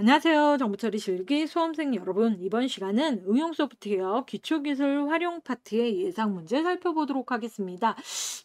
안녕하세요. 정보처리 실기 수험생 여러분. 이번 시간은 응용 소프트웨어 기초기술 활용 파트의 예상 문제 살펴보도록 하겠습니다.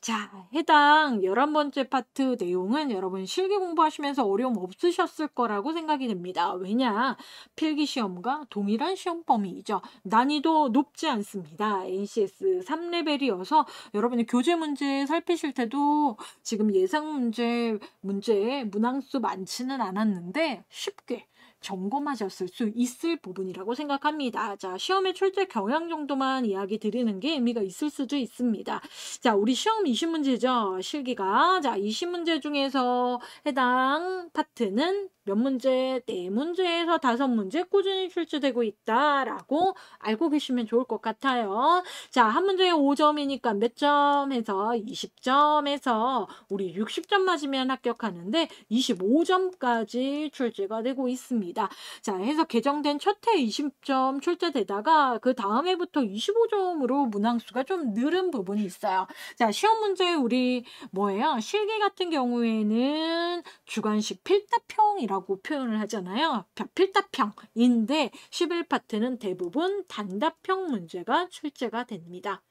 자, 해당 11번째 파트 내용은 여러분 실기 공부하시면서 어려움 없으셨을 거라고 생각이 됩니다. 왜냐? 필기시험과 동일한 시험 범위이죠. 난이도 높지 않습니다. NCS 3레벨이어서 여러분이 교재 문제 살피실 때도 지금 예상 문제, 문제에 문항수 많지는 않았는데 쉽게 점검하셨을 수 있을 부분이라고 생각합니다. 자, 시험의 출제 경향 정도만 이야기 드리는 게 의미가 있을 수도 있습니다. 자, 우리 시험 20문제죠. 실기가. 자, 20문제 중에서 해당 파트는 몇 문제, 네 문제에서 다섯 문제 꾸준히 출제되고 있다라고 알고 계시면 좋을 것 같아요. 자, 한 문제에 5점이니까 몇 점에서 20점에서 우리 60점 맞으면 합격하는데 25점까지 출제가 되고 있습니다. 자, 해서 개정된 첫해 20점 출제되다가 그 다음 해부터 25점으로 문항수가 좀 늘은 부분이 있어요. 자, 시험 문제 우리 뭐예요? 실기 같은 경우에는 주관식 필답형이라 라고 표현을 하잖아요. 필답형인데 11파트는 대부분 단답형 문제가 출제가 됩니다.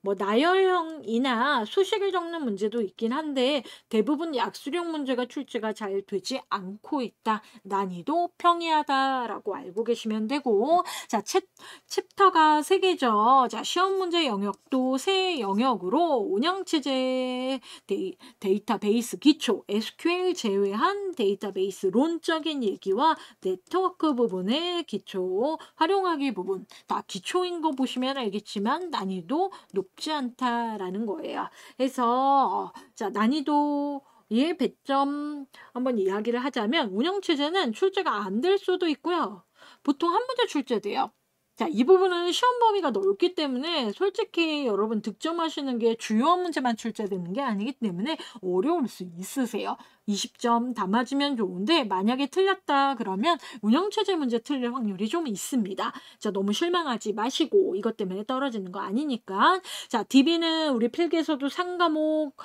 뭐 나열형이나 수식을 적는 문제도 있긴 한데 대부분 약수령 문제가 출제가 잘 되지 않고 있다. 난이도 평이하다라고 알고 계시면 되고 네. 자 챕, 챕터가 세개죠자 시험 문제 영역도 세 영역으로 운영체제 데이, 데이터베이스 기초 SQL 제외한 데이터베이스 론적인 얘기와 네트워크 부분의 기초 활용하기 부분 다 기초인 거 보시면 알겠지만 난이도 높지 않다라는 거예요. 그래서 어, 자 난이도 예, 배점 한번 이야기를 하자면 운영 체제는 출제가 안 될 수도 있고요. 보통 한 문제 출제돼요. 자, 이 부분은 시험 범위가 넓기 때문에 솔직히 여러분 득점하시는 게 주요한 문제만 출제되는 게 아니기 때문에 어려울 수 있으세요. 20점 다 맞으면 좋은데 만약에 틀렸다 그러면 운영체제 문제 틀릴 확률이 좀 있습니다. 자, 너무 실망하지 마시고 이것 때문에 떨어지는 거 아니니까. 자, DB는 우리 필기에서도 상과목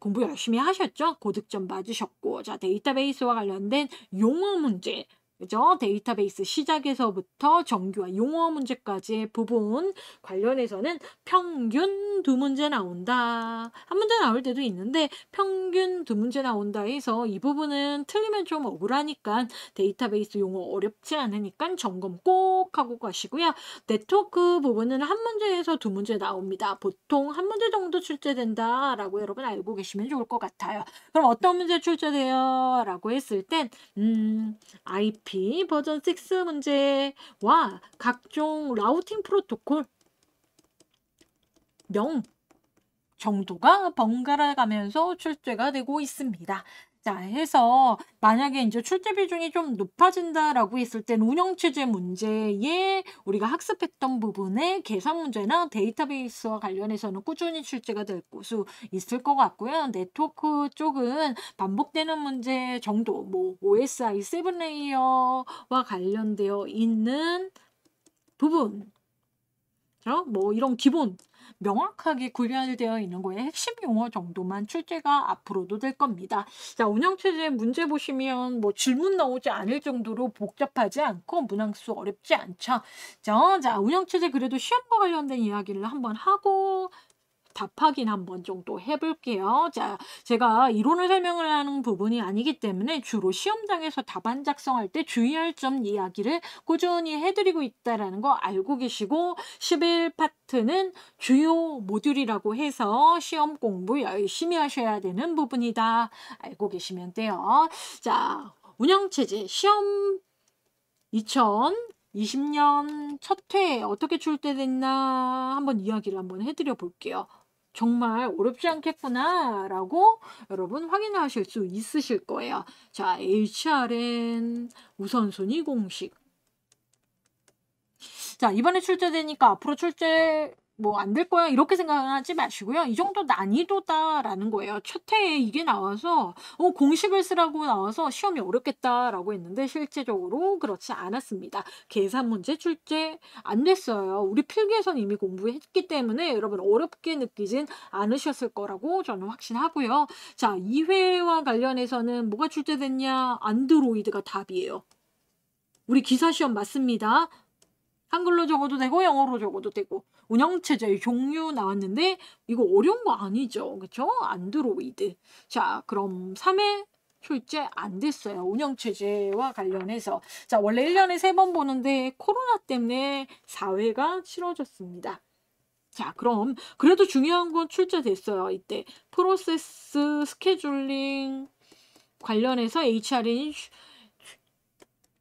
공부 열심히 하셨죠? 고득점 맞으셨고, 자, 데이터베이스와 관련된 용어 문제, 그죠? 데이터베이스 시작에서부터 정규와 용어 문제까지의 부분 관련해서는 평균 두 문제 나온다. 한 문제 나올 때도 있는데 평균 두 문제 나온다 해서 이 부분은 틀리면 좀 억울하니까 데이터베이스 용어 어렵지 않으니까 점검 꼭 하고 가시고요. 네트워크 부분은 한 문제에서 두 문제 나옵니다. 보통 한 문제 정도 출제된다 라고 여러분 알고 계시면 좋을 것 같아요. 그럼 어떤 문제 출제돼요? 라고 했을 땐 음, IP 버전 6 문제와 각종 라우팅 프로토콜 명 정도가 번갈아 가면서 출제가 되고 있습니다. 자, 해서 만약에 이제 출제 비중이 좀 높아진다라고 했을 땐 운영 체제 문제에 우리가 학습했던 부분의 계산 문제나 데이터베이스와 관련해서는 꾸준히 출제가 될 수 있을 것 같고요. 네트워크 쪽은 반복되는 문제 정도, 뭐 OSI 7레이어와 관련되어 있는 부분, 그렇죠? 뭐 이런 기본 명확하게 구별되어 있는 거에 핵심 용어 정도만 출제가 앞으로도 될 겁니다. 자, 운영체제 문제 보시면 뭐 질문 나오지 않을 정도로 복잡하지 않고 문항수 어렵지 않죠. 자, 자 운영체제 그래도 시험과 관련된 이야기를 한번 하고 답하긴 한 번 정도 해볼게요. 자, 제가 이론을 설명을 하는 부분이 아니기 때문에 주로 시험장에서 답안 작성할 때 주의할 점 이야기를 꾸준히 해드리고 있다는거 알고 계시고 11 파트는 주요 모듈이라고 해서 시험 공부 열심히 하셔야 되는 부분이다 알고 계시면 돼요. 자, 운영체제 시험 2000 20년 첫 회 어떻게 출제됐나 한번 이야기를 한번 해드려 볼게요. 정말 어렵지 않겠구나 라고 여러분 확인하실 수 있으실 거예요. 자, HRN 우선순위 공식. 자, 이번에 출제되니까 앞으로 출제 뭐안될 거야 이렇게 생각하지 마시고요. 이 정도 난이도다라는 거예요. 첫 회에 이게 나와서 어, 공식을 쓰라고 나와서 시험이 어렵겠다라고 했는데 실제적으로 그렇지 않았습니다. 계산 문제 출제 안 됐어요. 우리 필기에선 이미 공부했기 때문에 여러분 어렵게 느끼진 않으셨을 거라고 저는 확신하고요. 자, 2회와 관련해서는 뭐가 출제됐냐? 안드로이드가 답이에요. 우리 기사 시험 맞습니다. 한글로 적어도 되고 영어로 적어도 되고 운영체제의 종류 나왔는데 이거 어려운 거 아니죠. 그렇죠? 안드로이드. 자 그럼 3회 출제 안 됐어요. 운영체제와 관련해서. 자 원래 1년에 3번 보는데 코로나 때문에 4회가 치러졌습니다. 자 그럼 그래도 중요한 건 출제됐어요. 이때 프로세스 스케줄링 관련해서 HR인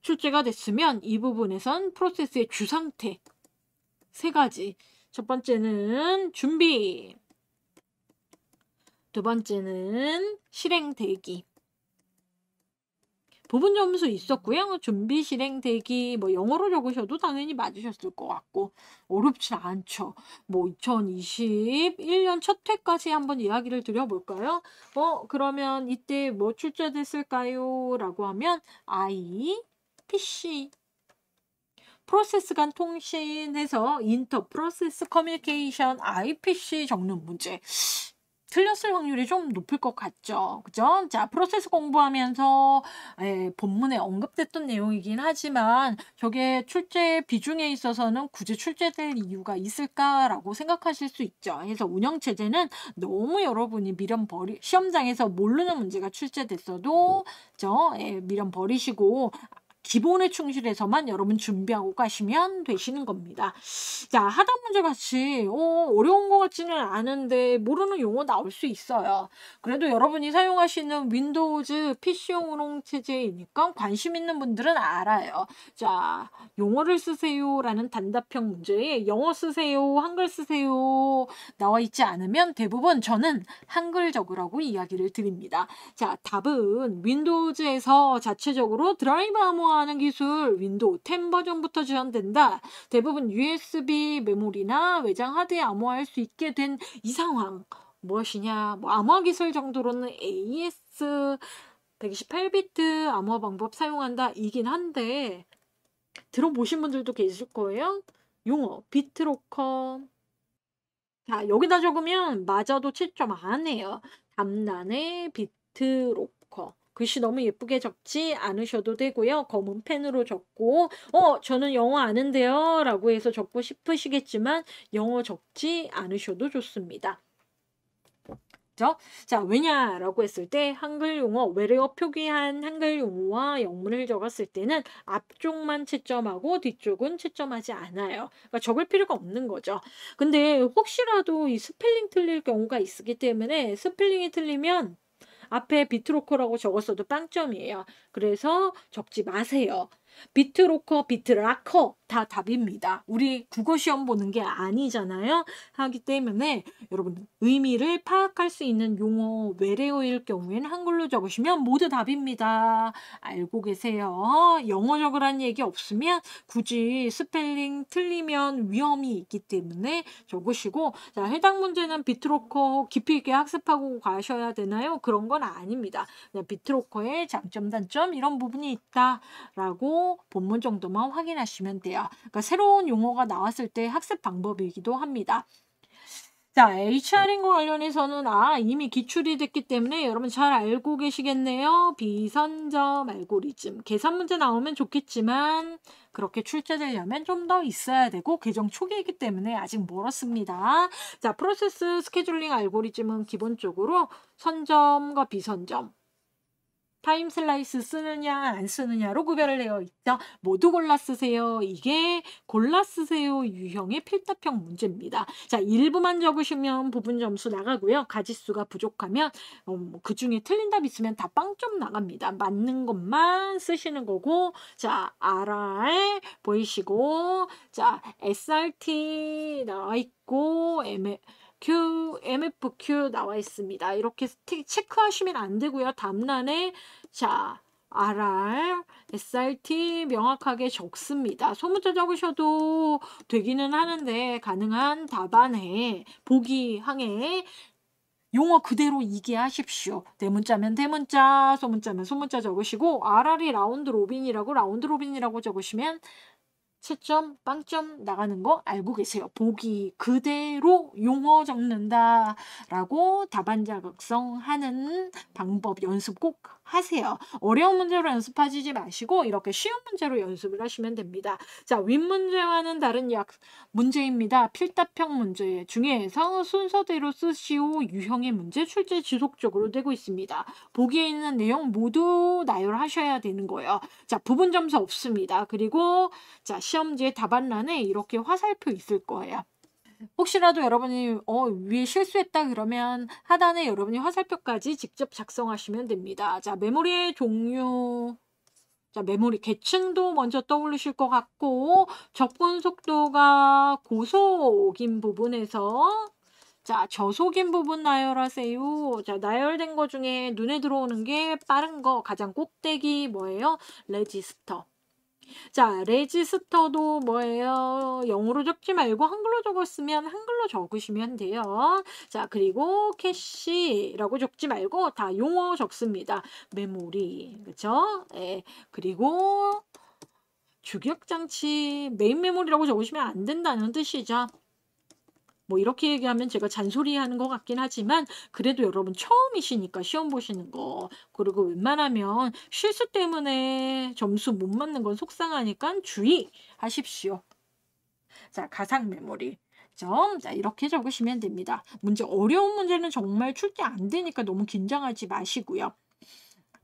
출제가 됐으면 이 부분에선 프로세스의 주상태 세 가지 첫 번째는 준비 두 번째는 실행 대기 부분 점수 있었고요. 준비 실행 대기 뭐 영어로 적으셔도 당연히 맞으셨을 것 같고 어렵진 않죠. 뭐 2021년 첫 회까지 한번 이야기를 드려볼까요? 어 그러면 이때 뭐 출제됐을까요? 라고 하면 I PC 프로세스 간 통신에서 인터 프로세스 커뮤니케이션 IPC 적는 문제 틀렸을 확률이 좀 높을 것 같죠. 그죠? 자, 프로세스 공부하면서 에, 예, 본문에 언급됐던 내용이긴 하지만 저게 출제 비중에 있어서는 굳이 출제될 이유가 있을까라고 생각하실 수 있죠. 그래서 운영체제는 너무 여러분이 미련 버리, 시험장에서 모르는 문제가 출제됐어도, 저, 에, 예, 미련 버리시고 기본에 충실해서만 여러분 준비하고 가시면 되시는 겁니다. 자, 하단 문제 같이 어, 어려운 것 같지는 않은데 모르는 용어 나올 수 있어요. 그래도 여러분이 사용하시는 윈도우즈 PC용 운용 체제이니까 관심 있는 분들은 알아요. 자, 용어를 쓰세요라는 단답형 문제에 영어 쓰세요, 한글 쓰세요 나와 있지 않으면 대부분 저는 한글 적으라고 이야기를 드립니다. 자, 답은 윈도우즈에서 자체적으로 드라이브 암호 최적하는 기술 윈도우 10 버전부터 지원된다. 대부분 USB 메모리나 외장 하드에 암호화할 수 있게 된 이 상황 무엇이냐? 뭐 암호 기술 정도로는 AES 128비트 암호 화 방법 사용한다 이긴 한데 들어보신 분들도 계실 거예요. 용어 비트로커 자 여기다 적으면 맞아도 7점안 해요. 담난의 비트로커 글씨 너무 예쁘게 적지 않으셔도 되고요. 검은 펜으로 적고 어 저는 영어 아는데요 라고 해서 적고 싶으시겠지만 영어 적지 않으셔도 좋습니다. 자, 왜냐라고 했을 때 한글 용어, 외래어 표기한 한글 용어와 영문을 적었을 때는 앞쪽만 채점하고 뒤쪽은 채점하지 않아요. 그러니까 적을 필요가 없는 거죠. 근데 혹시라도 이 스펠링 틀릴 경우가 있기 때문에 스펠링이 틀리면 앞에 비트로커라고 적었어도 빵점이에요. 그래서 적지 마세요. 비트로커, 비트라커 다 답입니다. 우리 국어 시험 보는 게 아니잖아요. 하기 때문에 여러분 의미를 파악할 수 있는 용어 외래어일 경우에는 한글로 적으시면 모두 답입니다. 알고 계세요. 영어 적으란 얘기 없으면 굳이 스펠링 틀리면 위험이 있기 때문에 적으시고 자, 해당 문제는 비트로커 깊이 있게 학습하고 가셔야 되나요? 그런 건 아닙니다. 그냥 비트로커의 장점, 단점 이런 부분이 있다라고 본문 정도만 확인하시면 돼요. 그러니까 새로운 용어가 나왔을 때 학습 방법이기도 합니다. 자, HR인 거 관련해서는 아, 이미 기출이 됐기 때문에 여러분 잘 알고 계시겠네요. 비선점 알고리즘. 계산 문제 나오면 좋겠지만 그렇게 출제되려면 좀 더 있어야 되고 개정 초기이기 때문에 아직 멀었습니다. 자, 프로세스 스케줄링 알고리즘은 기본적으로 선점과 비선점 타임 슬라이스 쓰느냐 안 쓰느냐로 구별을 해요. 있죠. 모두 골라 쓰세요. 이게 골라 쓰세요 유형의 필답형 문제입니다. 자, 일부만 적으시면 부분 점수 나가고요. 가지수가 부족하면 음, 그 중에 틀린 답 있으면 다 빵점 나갑니다. 맞는 것만 쓰시는 거고 자, RR 보이시고 자, SRT 나와 있고 M Q, MFQ 나와 있습니다. 이렇게 스틱 체크하시면 안 되고요. 담란에자 RR, SRT 명확하게 적습니다. 소문자 적으셔도 되기는 하는데 가능한 답안에 보기 항에 용어 그대로 이게 하십시오. 대문자면 네 대문자, 네 소문자면 소문자 적으시고 RR이 라운드 로빈이라고 라운드 로빈이라고 적으시면 채점, 빵점 나가는 거 알고 계세요. 보기 그대로 용어 적는다라고 답안자극성 하는 방법 연습 꼭 하세요. 어려운 문제로 연습하지 마시고 이렇게 쉬운 문제로 연습을 하시면 됩니다. 자, 윗문제와는 다른 약 문제입니다. 필답형 문제 중에서 순서대로 쓰시오 유형의 문제 출제 지속적으로 되고 있습니다. 보기에 있는 내용 모두 나열하셔야 되는 거예요. 자, 부분 점수 없습니다. 그리고 자, 시험지의 답안란에 이렇게 화살표 있을 거예요. 혹시라도 여러분이 어, 위에 실수했다 그러면 하단에 여러분이 화살표까지 직접 작성하시면 됩니다. 자, 메모리의 종류 자, 메모리 계층도 먼저 떠올리실 것 같고 접근 속도가 고속인 부분에서 자, 저속인 부분 나열하세요. 자, 나열된 거 중에 눈에 들어오는 게 빠른 거 가장 꼭대기 뭐예요? 레지스터. 자, 레지스터도 뭐예요? 영어로 적지 말고 한글로 적었으면 한글로 적으시면 돼요. 자, 그리고 캐시라고 적지 말고 다 용어 적습니다. 메모리, 그렇 예, 그리고 주격장치 메인 메모리라고 적으시면 안 된다는 뜻이죠. 뭐 이렇게 얘기하면 제가 잔소리하는 것 같긴 하지만 그래도 여러분 처음이시니까 시험 보시는 거 그리고 웬만하면 실수 때문에 점수 못 맞는 건 속상하니까 주의하십시오. 자 가상 메모리 점. 자, 이렇게 적으시면 됩니다. 문제, 어려운 문제는 정말 출제 안 되니까 너무 긴장하지 마시고요.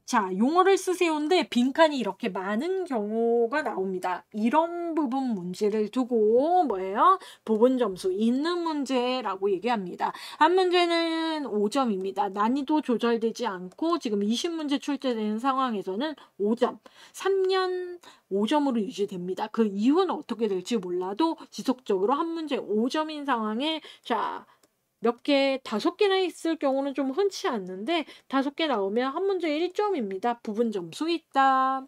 자, 용어를 쓰세요인데 빈칸이 이렇게 많은 경우가 나옵니다. 이런 부분 문제를 두고 뭐예요? 부분 점수 있는 문제라고 얘기합니다. 한 문제는 5점입니다. 난이도 조절되지 않고 지금 20문제 출제되는 상황에서는 5점, 3년 5점으로 유지됩니다. 그 이후는 어떻게 될지 몰라도 지속적으로 한 문제 5점인 상황에 자, 몇 개, 다섯 개나 있을 경우는 좀 흔치 않는데 다섯 개 나오면 한 문제 1점입니다. 부분 점수 있다.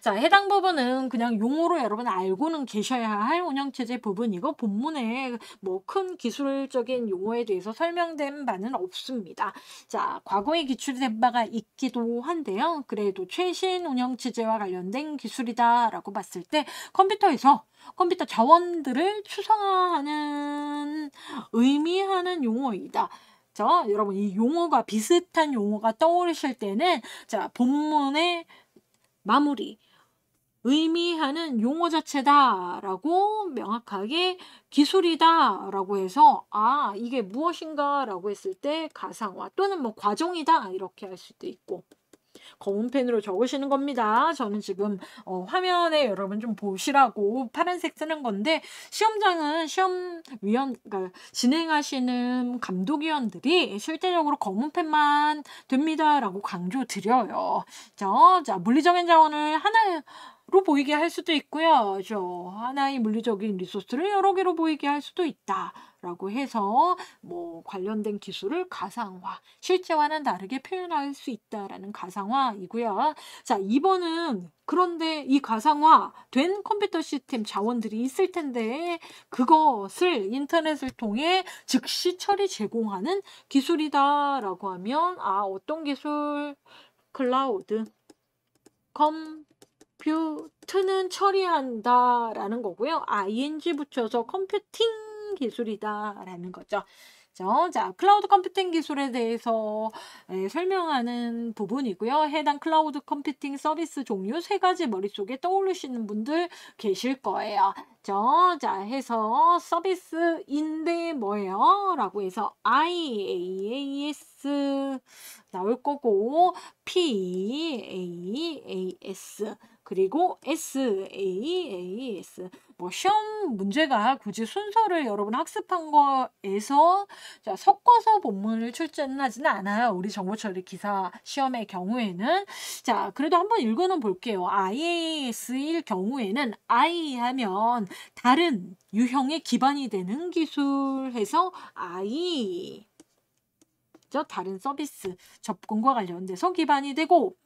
자, 해당 부분은 그냥 용어로 여러분 알고는 계셔야 할 운영체제 부분이고 본문에 뭐 큰 기술적인 용어에 대해서 설명된 바는 없습니다. 자, 과거에 기출된 바가 있기도 한데요. 그래도 최신 운영체제와 관련된 기술이다라고 봤을 때 컴퓨터에서 컴퓨터 자원들을 추상화하는 의미하는 용어이다. 자, 여러분 이 용어가 비슷한 용어가 떠오르실 때는 자 본문의 마무리 의미하는 용어 자체다라고 명확하게 기술이다라고 해서 아 이게 무엇인가라고 했을 때 가상화 또는 뭐 과정이다 이렇게 할 수도 있고 검은 펜으로 적으시는 겁니다. 저는 지금 어, 화면에 여러분 좀 보시라고 파란색 쓰는 건데 시험장은 시험위원 그러니까 진행하시는 감독위원들이 실제적으로 검은 펜만 됩니다라고 강조 드려요. 자, 자 물리적인 자원을 하나 로 보이게 할 수도 있고요. 저 하나의 물리적인 리소스를 여러 개로 보이게 할 수도 있다라고 해서 뭐 관련된 기술을 가상화, 실제와는 다르게 표현할 수 있다라는 가상화이고요. 자, 2번은 그런데 이 가상화된 컴퓨터 시스템 자원들이 있을 텐데 그것을 인터넷을 통해 즉시 처리 제공하는 기술이다라고 하면 아, 어떤 기술? 클라우드, 컴 컴퓨트는 처리한다라는 거고요. 아, ing 붙여서 컴퓨팅 기술이다라는 거죠. 자, 클라우드 컴퓨팅 기술에 대해서 설명하는 부분이고요. 해당 클라우드 컴퓨팅 서비스 종류 세 가지 머릿속에 떠오르시는 분들 계실 거예요. 자, 자 해서 서비스인데 뭐예요? 라고 해서 IaaS 나올 거고 PaaS 그리고 S, A, A, S. 뭐 시험 문제가 굳이 순서를 여러분 학습한 거에서 자, 섞어서 본문을 출제하지는 않아요. 우리 정보처리 기사 시험의 경우에는 자 그래도 한번 읽어는 볼게요. IAS일 경우에는 I 하면 다른 유형의 기반이 되는 기술해서 I 있죠. 다른 서비스 접근과 관련돼서 기반이 되고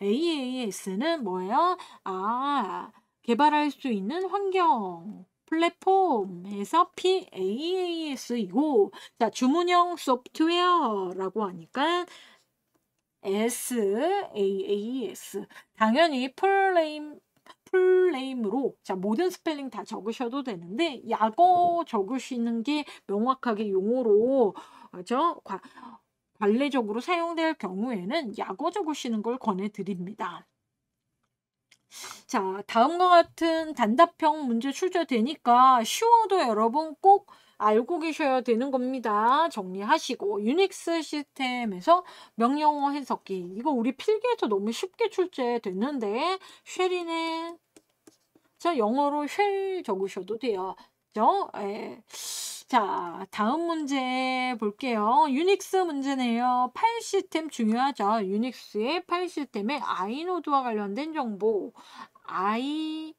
PaaS는 뭐예요? 아, 개발할 수 있는 환경 플랫폼에서 PaaS이고 자, 주문형 소프트웨어라고 하니까 SaaS 당연히 플레임 풀네임으로 자 모든 스펠링 다 적으셔도 되는데 약어 적으시는 게 명확하게 용어로 저 과, 관례적으로 사용될 경우에는 약어 적으시는 걸 권해드립니다. 자, 다음과 같은 단답형 문제 출제되니까 쉬워도 여러분 꼭 알고 계셔야 되는 겁니다. 정리하시고 유닉스 시스템에서 명령어 해석기 이거 우리 필기에서 너무 쉽게 출제되는데 쉘이는 자 영어로 쉘 적으셔도 돼요. 그죠? 에. 자, 다음 문제 볼게요. 유닉스 문제네요. 파일 시스템 중요하죠. 유닉스의 파일 시스템의 아이노드와 관련된 정보. 아이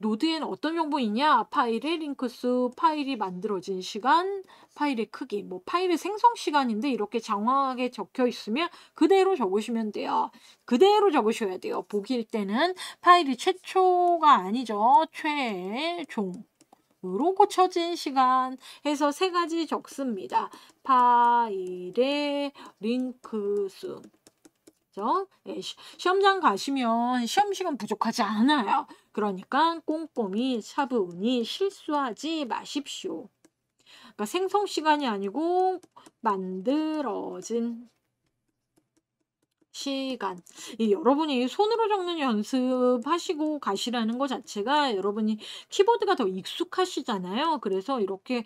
노드에는 어떤 정보있냐 파일의 링크 수, 파일이 만들어진 시간, 파일의 크기, 뭐 파일의 생성 시간인데 이렇게 정확하게 적혀 있으면 그대로 적으시면 돼요. 그대로 적으셔야 돼요. 보기일 때는 파일이 최초가 아니죠. 최종. 으로 고쳐진 시간 해서 세 가지 적습니다. 파일의 링크 수. 그죠? 예, 시험장 가시면 시험 시간 부족하지 않아요. 그러니까 꼼꼼히 차분히 실수하지 마십시오. 그러니까 생성 시간이 아니고 만들어진 시간. 이 여러분이 손으로 적는 연습하시고 가시라는 것 자체가 여러분이 키보드가 더 익숙하시잖아요. 그래서 이렇게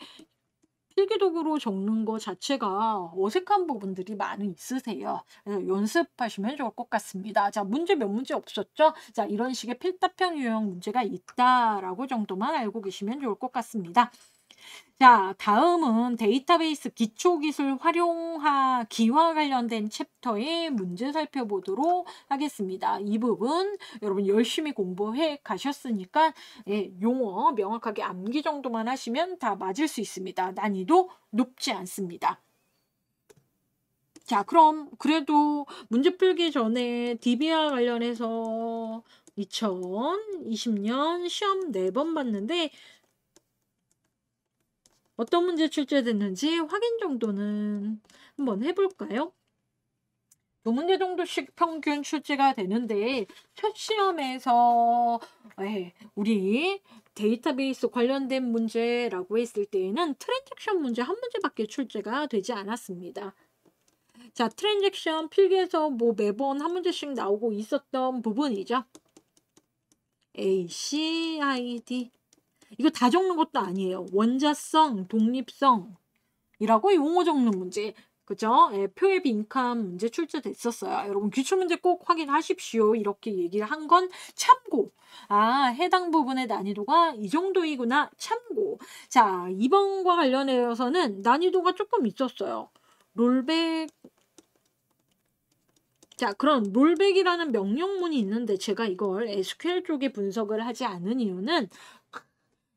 필기도구로 적는 것 자체가 어색한 부분들이 많이 있으세요. 예, 연습하시면 좋을 것 같습니다. 자, 문제 몇 문제 없었죠? 자, 이런 식의 필답형 유형 문제가 있다라고 정도만 알고 계시면 좋을 것 같습니다. 자, 다음은 데이터베이스 기초기술 활용하기와 관련된 챕터의 문제 살펴보도록 하겠습니다. 이 부분 여러분 열심히 공부해 가셨으니까 예, 용어 명확하게 암기 정도만 하시면 다 맞을 수 있습니다. 난이도 높지 않습니다. 자, 그럼 그래도 문제 풀기 전에 DBR 관련해서 2020년 시험 4번 봤는데 어떤 문제 출제됐는지 확인 정도는 한번 해볼까요? 두 문제 정도씩 평균 출제가 되는데 첫 시험에서 예, 우리 데이터베이스 관련된 문제라고 했을 때에는 트랜잭션 문제 한 문제밖에 출제가 되지 않았습니다. 자, 트랜잭션 필기에서 뭐 매번 한 문제씩 나오고 있었던 부분이죠. A, C, I, D 이거 다 적는 것도 아니에요. 원자성, 독립성이라고 용어 적는 문제. 그죠? 예, 표의 빈칸 문제 출제됐었어요. 여러분 기출문제 꼭 확인하십시오. 이렇게 얘기를 한 건 참고. 아, 해당 부분의 난이도가 이 정도이구나. 참고. 자, 2번과 관련해서는 난이도가 조금 있었어요. 롤백 자, 그럼 롤백이라는 명령문이 있는데 제가 이걸 SQL 쪽에 분석을 하지 않은 이유는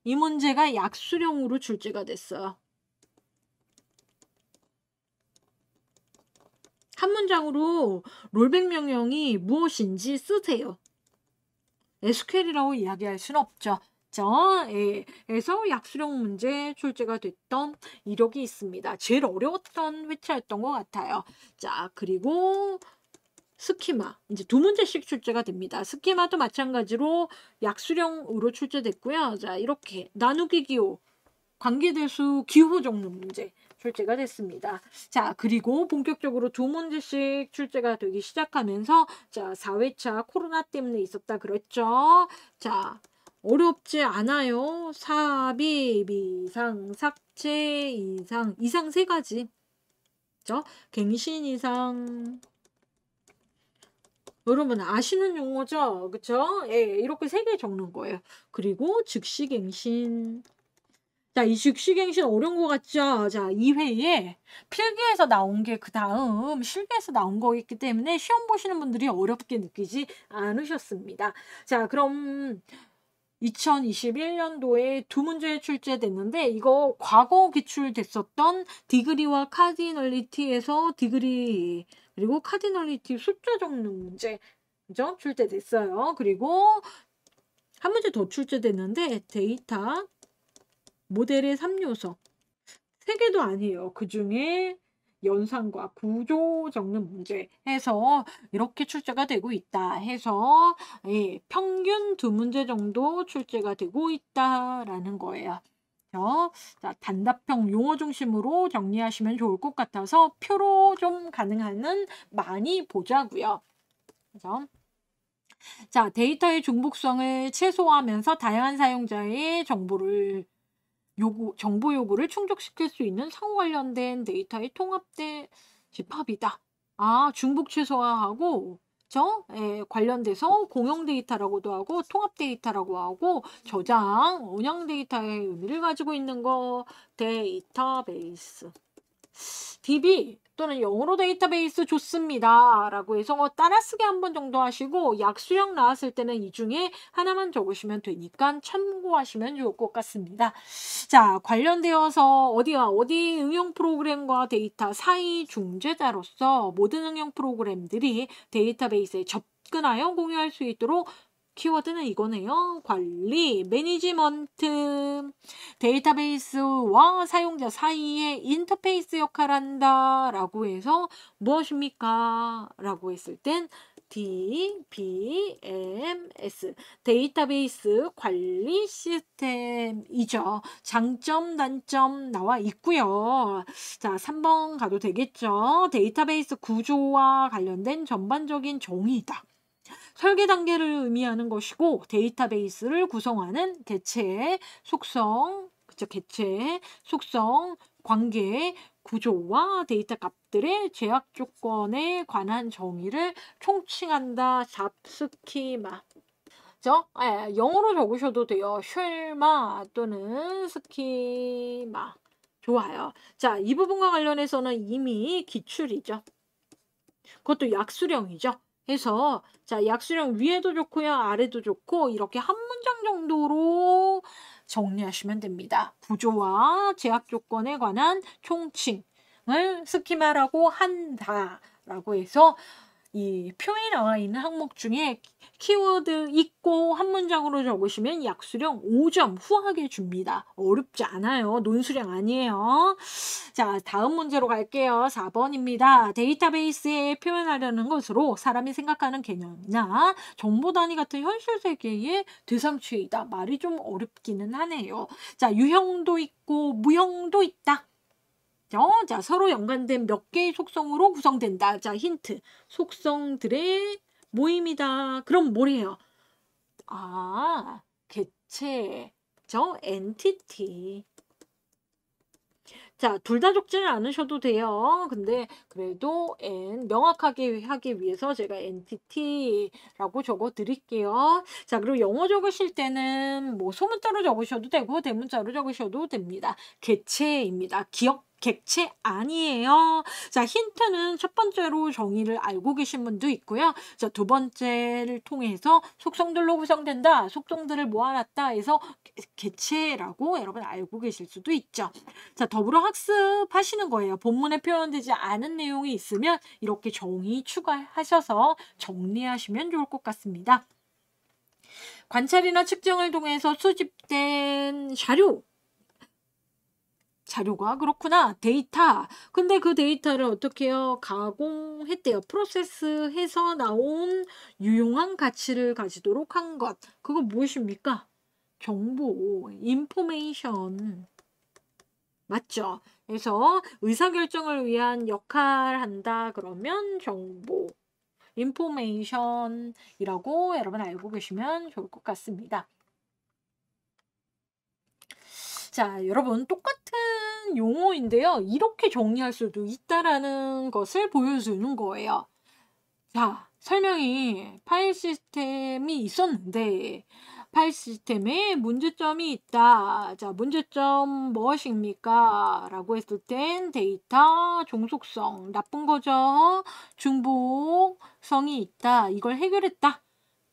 이 문제가 약수령으로 출제가 됐어요. 한 문장으로 롤백 명령이 무엇인지 쓰세요. SQL이라고 이야기할 수 없죠. 에서 약수령 문제 출제가 됐던 이력이 있습니다. 제일 어려웠던 회차였던 것 같아요. 자, 그리고 스키마 이제 두 문제씩 출제가 됩니다. 스키마도 마찬가지로 약수령으로 출제됐고요. 자 이렇게 나누기 기호 관계대수 기호 종류 문제 출제가 됐습니다. 자, 그리고 본격적으로 두 문제씩 출제가 되기 시작하면서 자, 4회차 코로나 때문에 있었다 그랬죠. 자, 어렵지 않아요. 사비, 비상, 삭제, 이상, 이상 세 가지. 그죠? 갱신 이상, 여러분 아시는 용어죠? 그쵸? 예, 이렇게 세 개 적는 거예요. 그리고 즉시갱신. 자, 이 즉시갱신 어려운 것 같죠? 자, 2회에 필기에서 나온 게 그 다음 실기에서 나온 거기 때문에 시험 보시는 분들이 어렵게 느끼지 않으셨습니다. 자, 그럼 2021년도에 두 문제 출제됐는데 이거 과거 기출됐었던 디그리와 카디널리티에서 디그리 그리고 카디널리티 숫자 적는 문제 그죠? 출제됐어요. 그리고 한 문제 더 출제됐는데 데이터 모델의 3요소 3개도 아니에요. 그중에 연산과 구조 적는 문제 해서 이렇게 출제가 되고 있다 해서 예, 평균 두 문제 정도 출제가 되고 있다라는 거예요. 같아요. 자, 단답형 용어 중심으로 정리하시면 좋을 것 같아서 표로 좀 가능한 많이 보자고요. 그죠? 자, 데이터의 중복성을 최소화하면서 다양한 사용자의 정보를 요구, 정보 요구를 충족시킬 수 있는 상호 관련된 데이터의 통합된 집합이다. 아, 중복 최소화하고 그쵸? 예, 관련돼서 공용 데이터라고도 하고 통합 데이터라고 하고 저장, 운영 데이터의 의미를 가지고 있는 거 데이터베이스 DB 또는 영어로 데이터베이스 좋습니다. 라고 해서 따라쓰기 한번 정도 하시고 약수형 나왔을 때는 이 중에 하나만 적으시면 되니까 참고하시면 좋을 것 같습니다. 자 관련되어서 어디와 어디 응용 프로그램과 데이터 사이 중재자로서 모든 응용 프로그램들이 데이터베이스에 접근하여 공유할 수 있도록 키워드는 이거네요. 관리, 매니지먼트, 데이터베이스와 사용자 사이의 인터페이스 역할한다 을 라고 해서 무엇입니까? 라고 했을 땐 DBMS 데이터베이스 관리 시스템이죠. 장점, 단점 나와 있고요. 자, 3번 가도 되겠죠. 데이터베이스 구조와 관련된 전반적인 정의이다. 설계 단계를 의미하는 것이고 데이터베이스를 구성하는 개체의 속성, 그쵸, 개체의 속성, 관계, 구조와 데이터 값들의 제약 조건에 관한 정의를 총칭한다. 잡스키마. 그죠? 예, 영어로 적으셔도 돼요. 쉘마 또는 스키마. 좋아요. 자, 이 부분과 관련해서는 이미 기출이죠. 그것도 약수령이죠. 해서 자약수령 위에도 좋고요 아래도 좋고 이렇게 한 문장 정도로 정리하시면 됩니다. 구조와 제약 조건에 관한 총칭을 스키마라고 한다라고 해서 이 표에 나와 있는 항목 중에 키워드 있고 한 문장으로 적으시면 약수령 5점 후하게 줍니다. 어렵지 않아요. 논술형 아니에요. 자, 다음 문제로 갈게요. 4번입니다. 데이터베이스에 표현하려는 것으로 사람이 생각하는 개념이나 정보 단위 같은 현실 세계의 대상치이다. 말이 좀 어렵기는 하네요. 자, 유형도 있고 무형도 있다. 어, 자, 서로 연관된 몇 개의 속성으로 구성된다. 자, 힌트. 속성들의 모임이다. 그럼 뭐래요? 아, 개체, 저 엔티티. 자, 둘 다 적지는 않으셔도 돼요. 근데 그래도 n 명확하게 하기 위해서 제가 e n t 라고 적어 드릴게요. 자, 그리고 영어 적으실 때는 뭐 소문자로 적으셔도 되고 대문자로 적으셔도 됩니다. 개체입니다. 기억 객체 아니에요. 자, 힌트는 첫 번째로 정의를 알고 계신 분도 있고요. 자, 두 번째를 통해서 속성들로 구성된다. 속성들을 모아놨다 해서 개체라고 여러분 알고 계실 수도 있죠. 자, 더불어 학습하시는 거예요. 본문에 표현되지 않은 내용이 있으면 이렇게 정의 추가하셔서 정리하시면 좋을 것 같습니다. 관찰이나 측정을 통해서 수집된 자료 자료가 그렇구나 데이터 근데 그 데이터를 어떻게 해요 가공했대요 프로세스해서 나온 유용한 가치를 가지도록 한것 그거 무엇입니까 정보 인포메이션 맞죠 그래서 의사결정을 위한 역할 한다 그러면 정보 인포메이션이라고 여러분 알고 계시면 좋을 것 같습니다. 자, 여러분 똑같은 용어인데요. 이렇게 정리할 수도 있다라는 것을 보여주는 거예요. 자, 설명이 파일 시스템이 있었는데 파일 시스템에 문제점이 있다. 자, 문제점 무엇입니까? 라고 했을 땐 데이터 종속성, 나쁜 거죠. 중복성이 있다. 이걸 해결했다.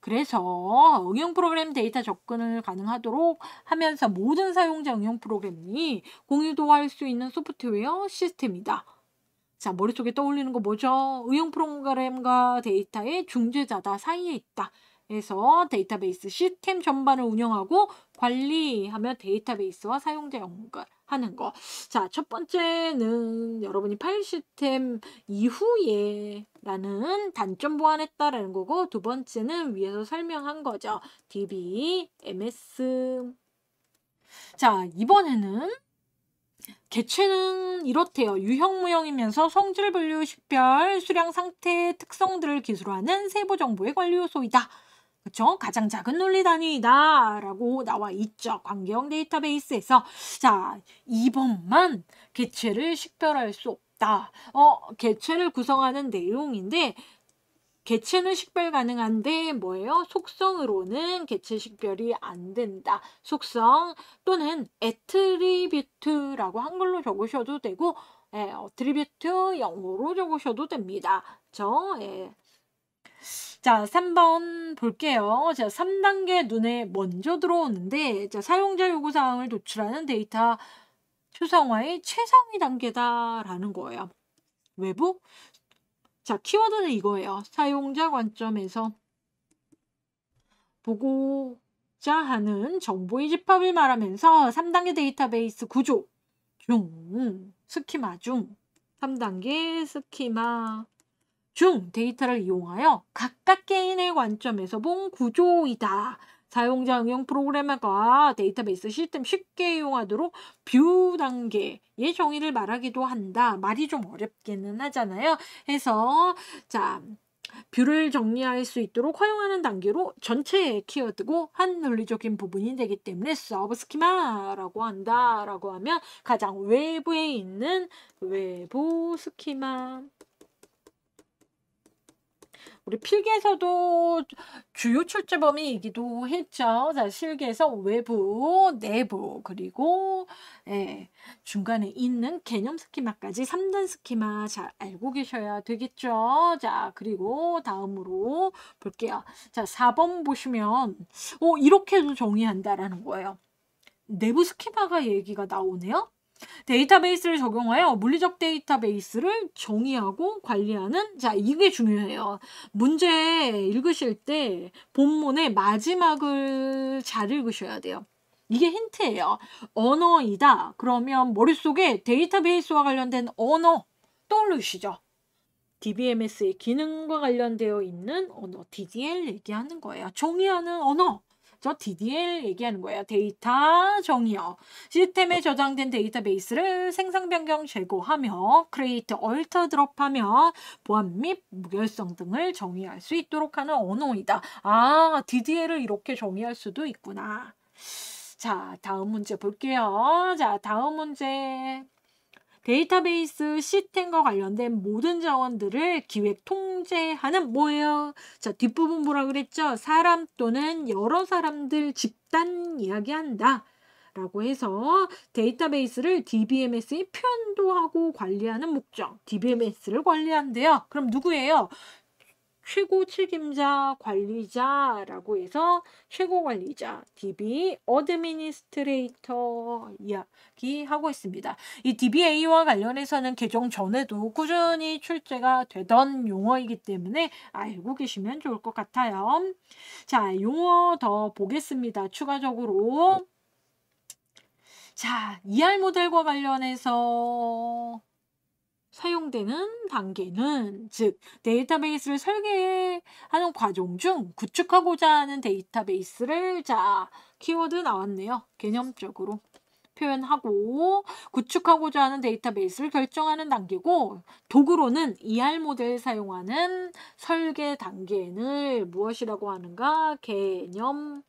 그래서 응용 프로그램 데이터 접근을 가능하도록 하면서 모든 사용자 응용 프로그램이 공유도 할 수 있는 소프트웨어 시스템이다. 자, 머릿속에 떠올리는 거 뭐죠? 응용 프로그램과 데이터의 중재자다 사이에 있다. 에서 데이터베이스 시스템 전반을 운영하고 관리하며 데이터베이스와 사용자 연결, 하는 거. 자, 첫 번째는 여러분이 파일 시스템 이후에 라는 단점 보완했다라는 거고 두 번째는 위에서 설명한 거죠. DB, MS. 자, 이번에는 개체는 이렇대요. 유형무형이면서 성질, 분류, 식별, 수량, 상태, 특성들을 기술하는 세부정보의 관리요소이다. 그쵸? 가장 작은 논리 단위다라고 나와 있죠. 관계형 데이터베이스에서 자 2번만 개체를 식별할 수 없다. 어 개체를 구성하는 내용인데 개체는 식별 가능한데 뭐예요? 속성으로는 개체 식별이 안 된다. 속성 또는 애트리뷰트라고 한글로 적으셔도 되고 예, 어트리뷰트 영어로 적으셔도 됩니다. 저 예. 자, 3번 볼게요. 자, 3단계 눈에 먼저 들어오는데 자, 사용자 요구 사항을 도출하는 데이터 초상화의 최상위 단계다라는 거예요. 외부? 자, 키워드는 이거예요. 사용자 관점에서 보고자 하는 정보의 집합을 말하면서 3단계 데이터베이스 구조 중, 스키마 중, 3단계 스키마 중 데이터를 이용하여 각각 개인의 관점에서 본 구조이다. 사용자 응용 프로그램과 데이터베이스 시스템 쉽게 이용하도록 뷰 단계의 정의를 말하기도 한다. 말이 좀 어렵기는 하잖아요. 해서 자 뷰를 정리할 수 있도록 허용하는 단계로 전체에 키워드고 한 논리적인 부분이 되기 때문에 서브 스키마라고 한다라고 하면 가장 외부에 있는 외부 스키마 우리 필기에서도 주요 출제범위이기도 했죠. 자, 실기에서 외부, 내부, 그리고 예, 중간에 있는 개념 스키마까지 3단 스키마 잘 알고 계셔야 되겠죠. 자, 그리고 다음으로 볼게요. 자, 4번 보시면 오, 어, 이렇게도 정의한다라는 거예요. 내부 스키마가 얘기가 나오네요. 데이터베이스를 적용하여 물리적 데이터베이스를 정의하고 관리하는 자 이게 중요해요. 문제 읽으실 때 본문의 마지막을 잘 읽으셔야 돼요. 이게 힌트예요. 언어이다. 그러면 머릿속에 데이터베이스와 관련된 언어 떠올리시죠. DBMS의 기능과 관련되어 있는 언어, DDL 얘기하는 거예요. 정의하는 언어. 저 DDL 얘기하는 거예요. 데이터 정의어. 시스템에 어. 저장된 데이터베이스를 생성 변경 제고하며 크리에이트 얼터 드롭하며 보안 및 무결성 등을 정의할 수 있도록 하는 언어이다. 아, DDL을 이렇게 정의할 수도 있구나. 자, 다음 문제 볼게요. 자, 다음 문제. 데이터베이스 시스템과 관련된 모든 자원들을 기획 통제하는 뭐예요? 자, 뒷부분 뭐라 그랬죠? 사람 또는 여러 사람들 집단 이야기한다. 라고 해서 데이터베이스를 DBMS의 표현도 하고 관리하는 목적, DBMS를 관리한대요. 그럼 누구예요? 최고 책임자 관리자라고 해서 최고 관리자 DB 어드미니스트레이터 이야기하고 있습니다. 이 DBA와 관련해서는 개정 전에도 꾸준히 출제가 되던 용어이기 때문에 알고 계시면 좋을 것 같아요. 자, 용어 더 보겠습니다. 추가적으로 자, ER 모델과 관련해서 사용되는 단계는 즉 데이터베이스를 설계하는 과정 중 구축하고자 하는 데이터베이스를 자 키워드 나왔네요. 개념적으로 표현하고 구축하고자 하는 데이터베이스를 결정하는 단계고 도구로는 ER 모델 사용하는 설계 단계를 무엇이라고 하는가 개념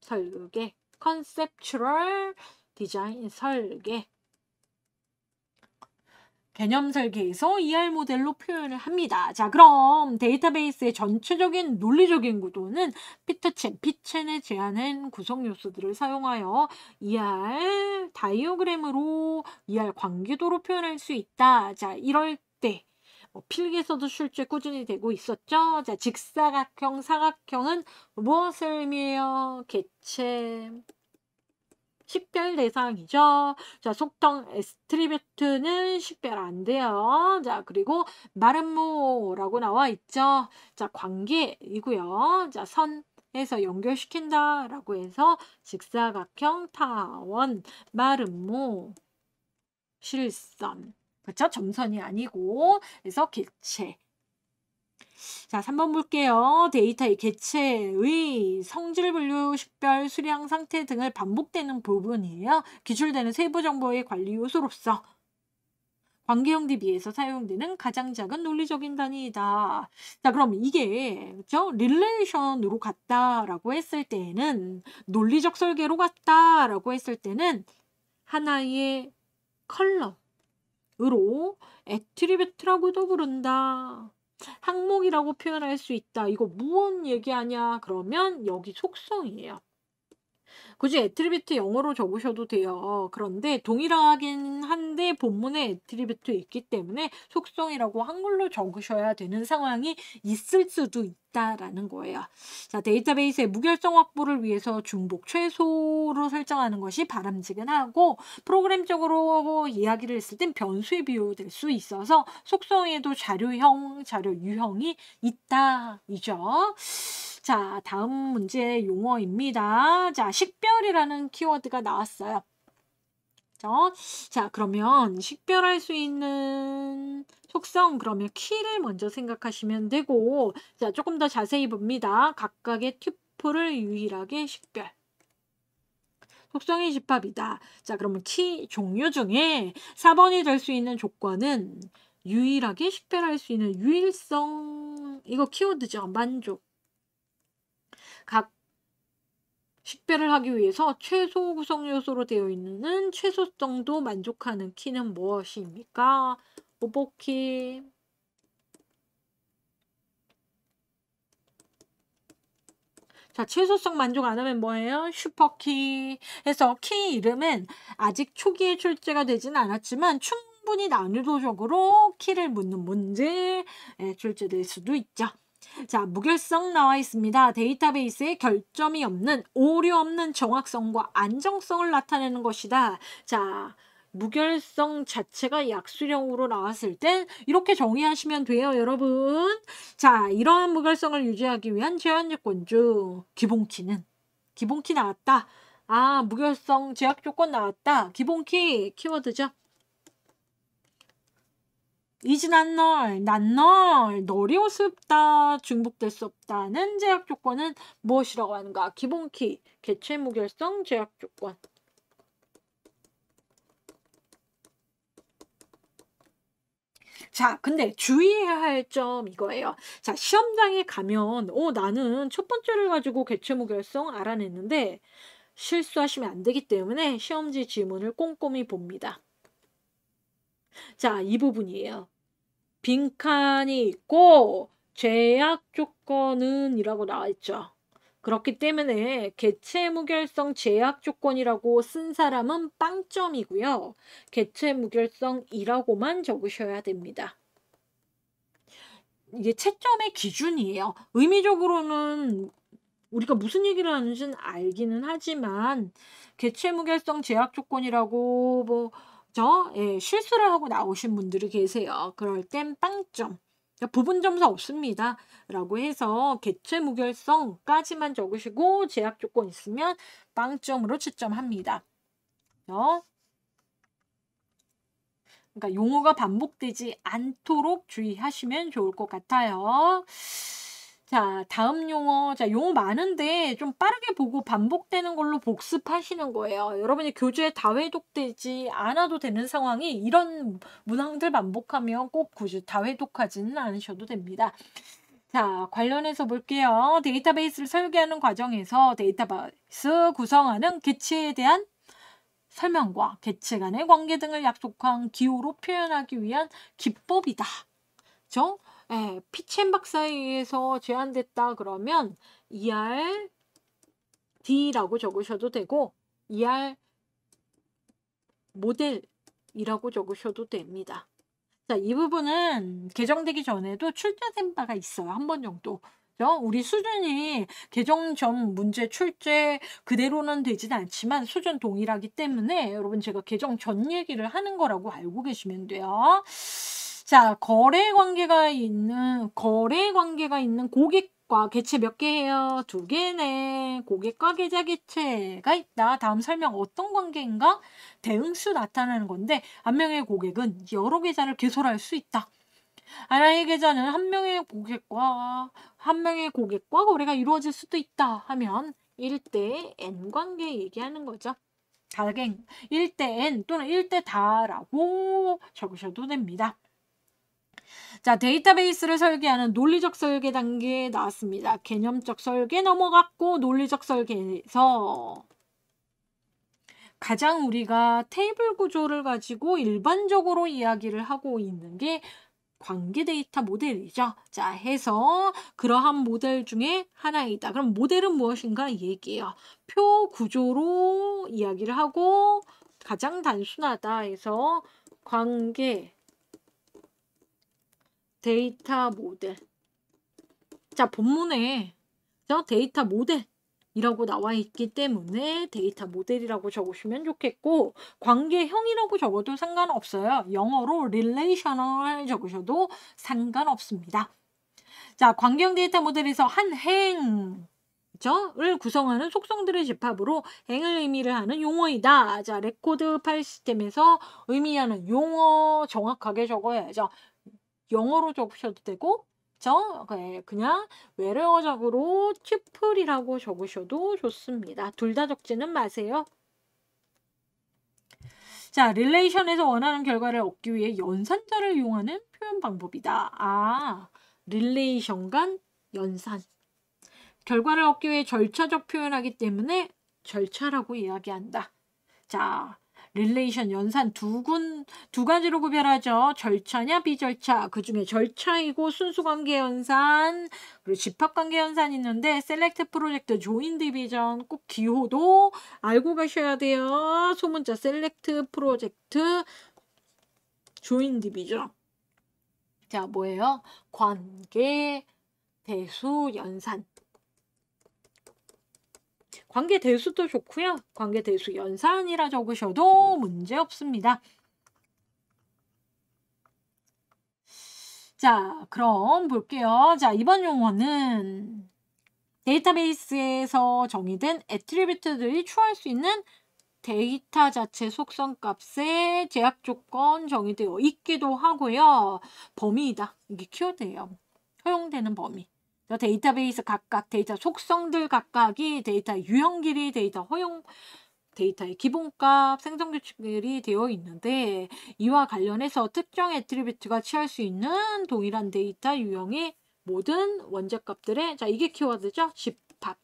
설계 컨셉츄럴 디자인 설계 개념 설계에서 ER 모델로 표현을 합니다. 자, 그럼 데이터베이스의 전체적인 논리적인 구도는 피터첸, 피첸에 제안한 구성 요소들을 사용하여 ER 다이어그램으로 ER 관계도로 표현할 수 있다. 자, 이럴 때 어, 필기에서도 실제 꾸준히 되고 있었죠. 자, 직사각형, 사각형은 무엇을 의미해요? 개체, 식별 대상이죠. 자, 속성 에스트리베트는 식별 안 돼요. 자, 그리고 마름모라고 나와 있죠. 자, 관계이고요. 자, 선 해서 연결시킨다 라고 해서 직사각형 타원 마름모 실선 그렇 점선이 아니고 그서 개체 자, 3번 볼게요. 데이터의 개체의 성질 분류, 식별, 수량, 상태 등을 반복되는 부분이에요. 기출되는 세부 정보의 관리 요소로서 관계형 DB에서 사용되는 가장 작은 논리적인 단위이다. 자, 그럼 이게 그렇죠? 릴레이션으로 갔다라고 했을 때는 논리적 설계로 갔다라고 했을 때는 하나의 컬러으로 애트리뷰트라고도 부른다. 항목이라고 표현할 수 있다. 이거 무언 얘기하냐? 그러면 여기 속성이에요. 굳이 애트리뷰트 영어로 적으셔도 돼요. 그런데 동일하긴 한데 본문에 애트리뷰트 있기 때문에 속성이라고 한글로 적으셔야 되는 상황이 있을 수도 있다. 라는 거예요. 자, 데이터베이스의 무결성 확보를 위해서 중복 최소로 설정하는 것이 바람직은 하고 프로그램적으로 이야기를 했을 땐 변수에 비유될 수 있어서 속성에도 자료형, 자료 유형이 있다. 이죠. 자, 다음 문제 용어입니다. 자, 식별이라는 키워드가 나왔어요. 자, 그러면 식별할 수 있는 속성, 그러면 키를 먼저 생각하시면 되고, 자, 조금 더 자세히 봅니다. 각각의 튜플을 유일하게 식별. 속성의 집합이다. 자, 그러면 키 종류 중에 4번이 될 수 있는 조건은 유일하게 식별할 수 있는 유일성, 이거 키워드죠. 만족. 각 식별을 하기 위해서 최소 구성 요소로 되어 있는 최소성도 만족하는 키는 무엇입니까? 오버키 자, 최소성 만족 안 하면 뭐예요? 슈퍼키. 해서 키 이름은 아직 초기에 출제가 되진 않았지만 충분히 난이도적으로 키를 묻는 문제에 출제될 수도 있죠. 자, 무결성 나와 있습니다. 데이터베이스에 결점이 없는, 오류 없는 정확성과 안정성을 나타내는 것이다. 자, 무결성 자체가 약수령으로 나왔을 땐 이렇게 정의하시면 돼요, 여러분. 자, 이러한 무결성을 유지하기 위한 제한 요건 중 기본키는 기본키 나왔다. 아, 무결성 제약 조건 나왔다. 기본키 키워드죠. 이진한 널, 난 널, 너리 우습다, 중복될 수 없다는 제약 조건은 무엇이라고 하는가? 기본키, 개체 무결성 제약 조건. 자, 근데 주의해야 할 점 이거예요. 자, 시험장에 가면, 어, 나는 첫 번째를 가지고 개체 무결성 알아냈는데, 실수하시면 안 되기 때문에 시험지 지문을 꼼꼼히 봅니다. 자, 이 부분이에요. 빈칸이 있고 제약 조건은 이라고 나와 있죠. 그렇기 때문에 개체 무결성 제약 조건이라고 쓴 사람은 빵점이고요. 개체 무결성이라고만 적으셔야 됩니다. 이게 채점의 기준이에요. 의미적으로는 우리가 무슨 얘기를 하는지는 알기는 하지만 개체 무결성 제약 조건이라고 뭐저 예, 실수를 하고 나오신 분들이 계세요. 그럴 땐 빵점. 그러니까 부분 점수 없습니다. 라고 해서 개체 무결성까지만 적으시고 제약 조건 있으면 빵점으로 채점합니다. 그러니까 용어가 반복되지 않도록 주의하시면 좋을 것 같아요. 자, 다음 용어. 자, 용어 많은데 좀 빠르게 보고 반복되는 걸로 복습하시는 거예요. 여러분이 교재에 다 회독되지 않아도 되는 상황이 이런 문항들 반복하면 꼭 굳이 다 회독하지는 않으셔도 됩니다. 자, 관련해서 볼게요. 데이터베이스를 설계하는 과정에서 데이터베이스 구성하는 개체에 대한 설명과 개체 간의 관계 등을 약속한 기호로 표현하기 위한 기법이다. 정 예, 피첸 박사에 의해서 제한됐다 그러면 ER D라고 적으셔도 되고 ER 모델이라고 적으셔도 됩니다. 자, 이 부분은 개정되기 전에도 출제된 바가 있어요. 한 번 정도. 그죠? 우리 수준이 개정 전 문제 출제 그대로는 되진 않지만 수준 동일하기 때문에 여러분 제가 개정 전 얘기를 하는 거라고 알고 계시면 돼요. 자, 거래 관계가 있는, 거래 관계가 있는 고객과 개체 몇 개예요? 두 개네. 고객과 계좌 개체가 있다. 다음 설명 어떤 관계인가? 대응수 나타나는 건데, 한 명의 고객은 여러 계좌를 개설할 수 있다. 하나의 계좌는 한 명의 고객과 한 명의 고객과 거래가 이루어질 수도 있다 하면 1대 n 관계 얘기하는 거죠. 다행 1대 n 또는 1대 다라고 적으셔도 됩니다. 자, 데이터베이스를 설계하는 논리적 설계 단계에 나왔습니다. 개념적 설계 넘어갔고 논리적 설계에서 가장 우리가 테이블 구조를 가지고 일반적으로 이야기를 하고 있는 게 관계 데이터 모델이죠. 자, 해서 그러한 모델 중에 하나이다. 그럼 모델은 무엇인가 얘기해요. 표 구조로 이야기를 하고 가장 단순하다 해서 관계 데이터 모델 자 본문에 저 데이터 모델 이라고 나와 있기 때문에 데이터 모델이라고 적으시면 좋겠고 관계형이라고 적어도 상관없어요. 영어로 relational 적으셔도 상관없습니다. 자, 관계형 데이터 모델에서 한 행, 을 구성하는 속성들의 집합으로 행을 의미를 하는 용어이다. 자, 레코드 파일 시스템에서 의미하는 용어 정확하게 적어야죠. 영어로 적으셔도 되고 그쵸? 예, 그냥 외래어적으로 튜플이라고 적으셔도 좋습니다. 둘 다 적지는 마세요. 자, 릴레이션에서 원하는 결과를 얻기 위해 연산자를 이용하는 표현 방법이다. 아, 릴레이션 간 연산. 결과를 얻기 위해 절차적 표현하기 때문에 절차라고 이야기한다. 자, 릴레이션 연산 두 군 두 가지로 구별하죠. 절차냐 비절차. 그중에 절차이고 순수 관계 연산 그리고 집합 관계 연산 있는데 셀렉트 프로젝트 조인 디비전 꼭 기호도 알고 가셔야 돼요. 소문자 셀렉트 프로젝트 조인 디비전. 자, 뭐예요? 관계 대수 연산 관계 대수도 좋고요. 관계 대수 연산이라 적으셔도 문제 없습니다. 자, 그럼 볼게요. 자, 이번 용어는 데이터베이스에서 정의된 애트리뷰트들이 추할 수 있는 데이터 자체 속성 값의 제약 조건 정의되어 있기도 하고요. 범위이다. 이게 키워드예요. 허용되는 범위. 데이터베이스 각각 데이터 속성들 각각이 데이터 유형 길이, 데이터 허용 데이터의 기본값, 생성 규칙이 되어 있는데 이와 관련해서 특정 애트리뷰트가 취할 수 있는 동일한 데이터 유형의 모든 원자값들의자 이게 키워드죠. 집합.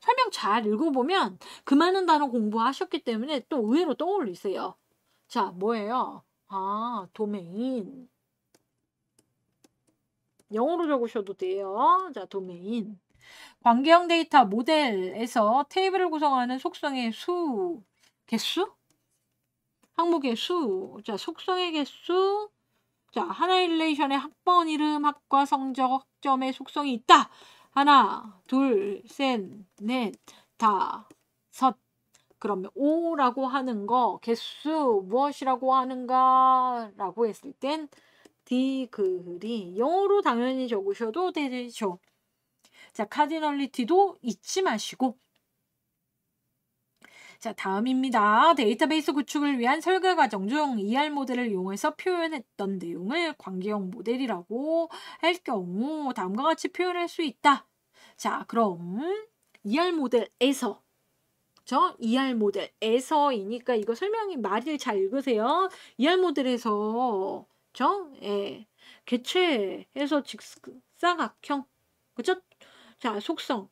설명 잘 읽어보면 그 많은 단어 공부하셨기 때문에 또 의외로 떠올리세요. 자 뭐예요? 아 도메인. 영어로 적으셔도 돼요. 자, 도메인. 관계형 데이터 모델에서 테이블을 구성하는 속성의 수, 개수? 항목의 수, 자, 속성의 개수, 자, 하나 릴레이션의 학번 이름, 학과 성적, 학점의 속성이 있다. 하나, 둘, 셋, 넷, 다섯. 그러면 오라고 하는 거, 개수, 무엇이라고 하는가? 라고 했을 땐 디그리 영어로 당연히 적으셔도 되죠. 자, 카디널리티도 잊지 마시고 자, 다음입니다. 데이터베이스 구축을 위한 설계 과정 중 ER 모델을 이용해서 표현했던 내용을 관계형 모델이라고 할 경우 다음과 같이 표현할 수 있다. 자, 그럼 ER 모델에서 저 ER 모델에서이니까 이거 설명이 말을 잘 읽으세요. ER 모델에서 그쵸? 예. 개체에서 직사각형. 그쵸? 자, 속성.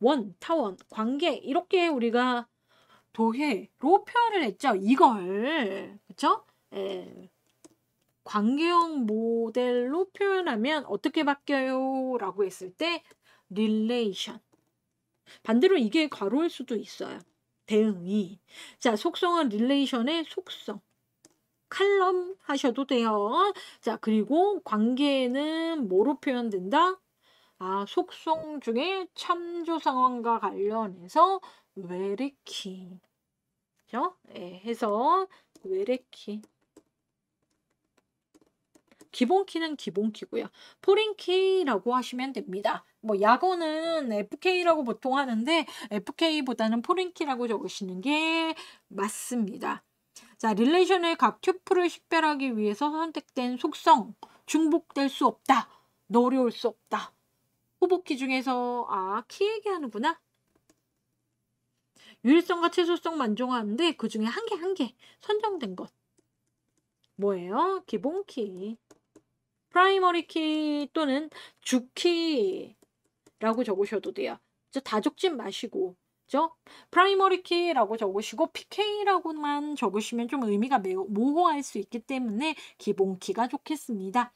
원, 타원, 관계. 이렇게 우리가 도해로 표현을 했죠. 이걸. 그쵸? 예. 관계형 모델로 표현하면 어떻게 바뀌어요? 라고 했을 때 릴레이션. 반대로 이게 과로일 수도 있어요. 대응이. 자, 속성은 릴레이션의 속성. 칼럼 하셔도 돼요. 자, 그리고 관계는 뭐로 표현된다? 아, 속송 중에 참조 상황과 관련해서 외래키. 그죠? 예, 해서 외래키. 기본키는 기본키고요. 포린키라고 하시면 됩니다. 뭐 약어는 FK라고 보통 하는데 FK보다는 포린키라고 적으시는 게 맞습니다. 자, 릴레이션의 각 튜플을 식별하기 위해서 선택된 속성, 중복될 수 없다, 어려울 수 없다. 후보키 중에서 아, 키 얘기하는구나. 유일성과 최소성 만종하는데그 중에 한 개 한 개 선정된 것. 뭐예요? 기본 키. 프라이머리 키 또는 주키라고 적으셔도 돼요. 다 적진 마시고 있죠. 프라이머리 키라고 적으시고 PK라고만 적으시면 좀 의미가 매우 모호할 수 있기 때문에 기본 키가 좋겠습니다.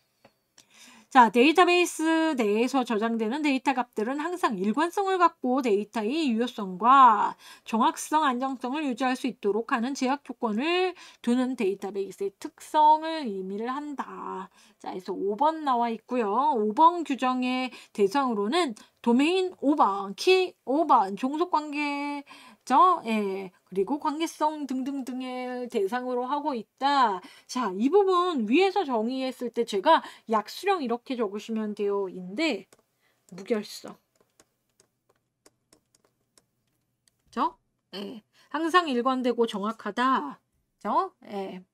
자, 데이터베이스 내에서 저장되는 데이터 값들은 항상 일관성을 갖고 데이터의 유효성과 정확성, 안정성을 유지할 수 있도록 하는 제약 조건을 두는 데이터베이스의 특성을 의미를 한다. 자, 그래서 5번 나와 있고요. 5번 규정의 대상으로는 도메인 5번, 키 5번, 종속관계 맞죠? 예. 그리고 관계성 등등등을 대상으로 하고 있다. 자, 이 부분 위에서 정의했을 때 제가 약수령 이렇게 적으시면 돼요. 인데 무결성. 그죠? 예. 항상 일관되고 정확하다. 그죠? 예.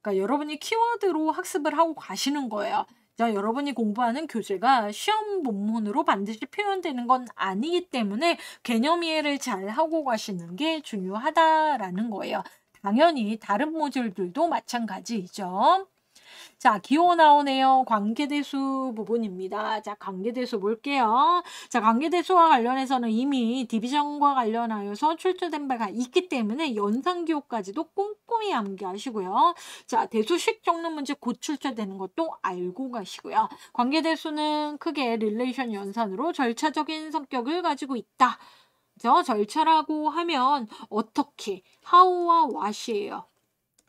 그러니까 여러분이 키워드로 학습을 하고 가시는 거예요. 자, 여러분이 공부하는 교재가 시험 본문으로 반드시 표현되는 건 아니기 때문에 개념 이해를 잘 하고 가시는 게 중요하다라는 거예요. 당연히 다른 모듈들도 마찬가지이죠. 자, 기호 나오네요. 관계대수 부분입니다. 자, 관계대수 볼게요. 자, 관계대수와 관련해서는 이미 디비전과 관련하여서 출제된 바가 있기 때문에 연산기호까지도 꼼꼼히 암기하시고요. 자, 대수식 적는 문제 곧 출제되는 것도 알고 가시고요. 관계대수는 크게 릴레이션 연산으로 절차적인 성격을 가지고 있다. 그 절차라고 하면 어떻게, how와 what이에요.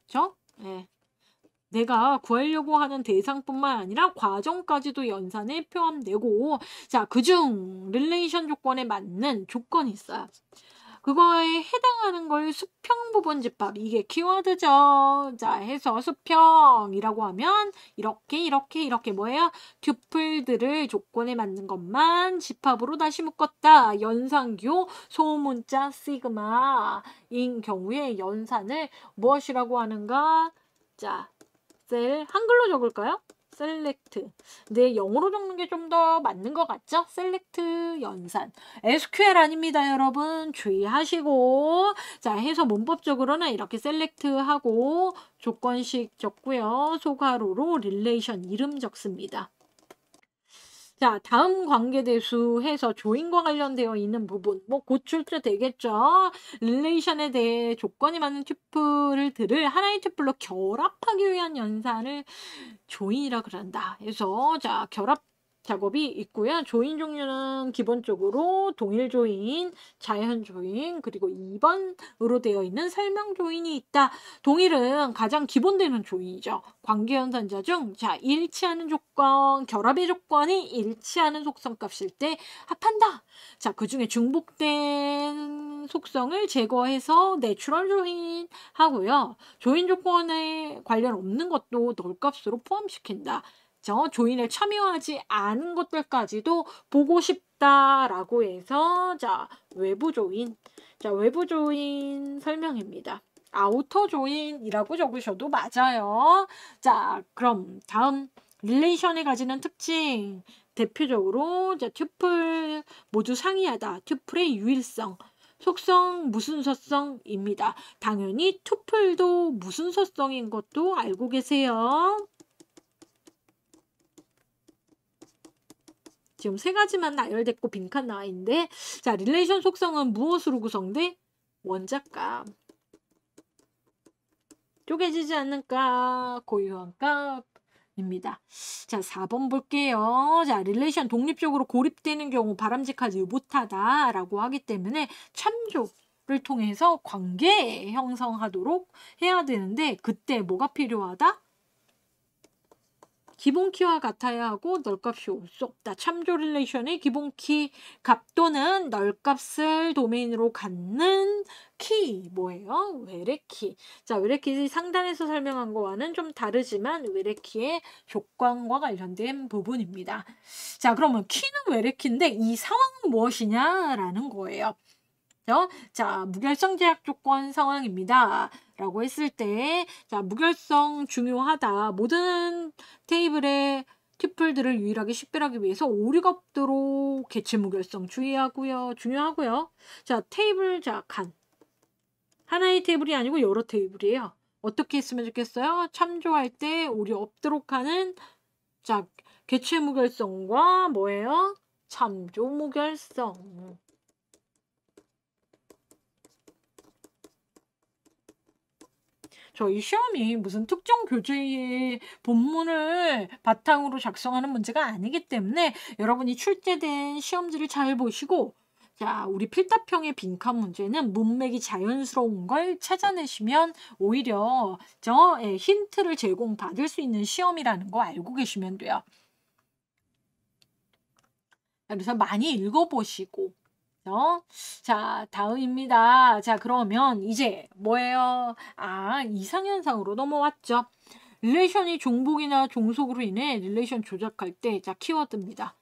그죠? 네. 내가 구하려고 하는 대상뿐만 아니라 과정까지도 연산에 포함되고 자 그 중 릴레이션 조건에 맞는 조건이 있어요. 그거에 해당하는 걸 수평 부분 집합 이게 키워드죠. 자 해서 수평이라고 하면 이렇게 이렇게 이렇게 뭐예요? 듀플들을 조건에 맞는 것만 집합으로 다시 묶었다. 연산규 소문자 시그마인 경우에 연산을 무엇이라고 하는가? 자셀 한글로 적을까요? 셀렉트. 네, 영어로 적는 게 좀 더 맞는 것 같죠? 셀렉트 연산. SQL 아닙니다, 여러분. 주의하시고. 자, 해서 문법적으로는 이렇게 셀렉트하고 조건식 적고요. 소괄호로 릴레이션 이름 적습니다. 자, 다음 관계대수 해서 조인과 관련되어 있는 부분, 뭐, 고 출제되겠죠? 릴레이션에 대해 조건이 맞는 튜플을 들을 하나의 튜플로 결합하기 위한 연산을 조인이라 그런다. 그래서, 자, 결합 작업이 있고요. 조인 종류는 기본적으로 동일 조인, 자연 조인, 그리고 2번으로 되어 있는 설명 조인이 있다. 동일은 가장 기본되는 조인이죠. 관계연산자 중 자, 일치하는 조건, 결합의 조건이 일치하는 속성값일 때 합한다. 자, 그 중에 중복된 속성을 제거해서 내추럴 조인 하고요. 조인 조건에 관련 없는 것도 널값으로 포함시킨다. 그죠조인을 참여하지 않은 것들까지도 보고 싶다라고 해서 자 외부 조인 자 외부 조인 설명입니다. 아우터 조인이라고 적으셔도 맞아요. 자 그럼 다음 릴레이션이 가지는 특징 대표적으로 자 튜플 모두 상이하다 튜플의 유일성 속성 무순서성입니다. 당연히 투플도 무순서성인 것도 알고 계세요. 지금 세 가지만 나열됐고 빈칸 나와 있는데 자 릴레이션 속성은 무엇으로 구성돼? 원자값 쪼개지지 않는 값, 고유한 값입니다. 자, 4번 볼게요. 자, 릴레이션 독립적으로 고립되는 경우 바람직하지 못하다라고 하기 때문에 참조 를 통해서 관계 형성하도록 해야 되는데 그때 뭐가 필요하다? 기본키와 같아야 하고 널값이 올 수 없다. 참조 릴레이션의 기본키 값 또는 널값을 도메인으로 갖는 키 뭐예요? 외래키. 자, 외래키 상단에서 설명한 거와는 좀 다르지만 외래키의 효과과 관련된 부분입니다. 자, 그러면 키는 외래키인데 이 상황은 무엇이냐라는 거예요. 그죠? 자, 무결성 제약 조건 상황입니다. 라고 했을 때, 자, 무결성 중요하다. 모든 테이블에 튜플들을 유일하게 식별하기 위해서 오류겁도로 개체 무결성 주의하고요. 중요하고요. 자, 테이블, 자, 간. 하나의 테이블이 아니고 여러 테이블이에요. 어떻게 했으면 좋겠어요? 참조할 때 오류 없도록 하는 자, 개체 무결성과 뭐예요? 참조 무결성. 저희 시험이 무슨 특정 교재의 본문을 바탕으로 작성하는 문제가 아니기 때문에 여러분이 출제된 시험지를 잘 보시고 자, 우리 필답형의 빈칸 문제는 문맥이 자연스러운 걸 찾아내시면 오히려 저 예, 힌트를 제공받을 수 있는 시험이라는 거 알고 계시면 돼요. 그래서 많이 읽어보시고 어? 자, 다음입니다. 자, 그러면 이제 뭐예요? 아, 이상현상으로 넘어왔죠. 릴레이션이 종복이나 종속으로 인해 릴레이션 조작할 때, 자, 키워드입니다.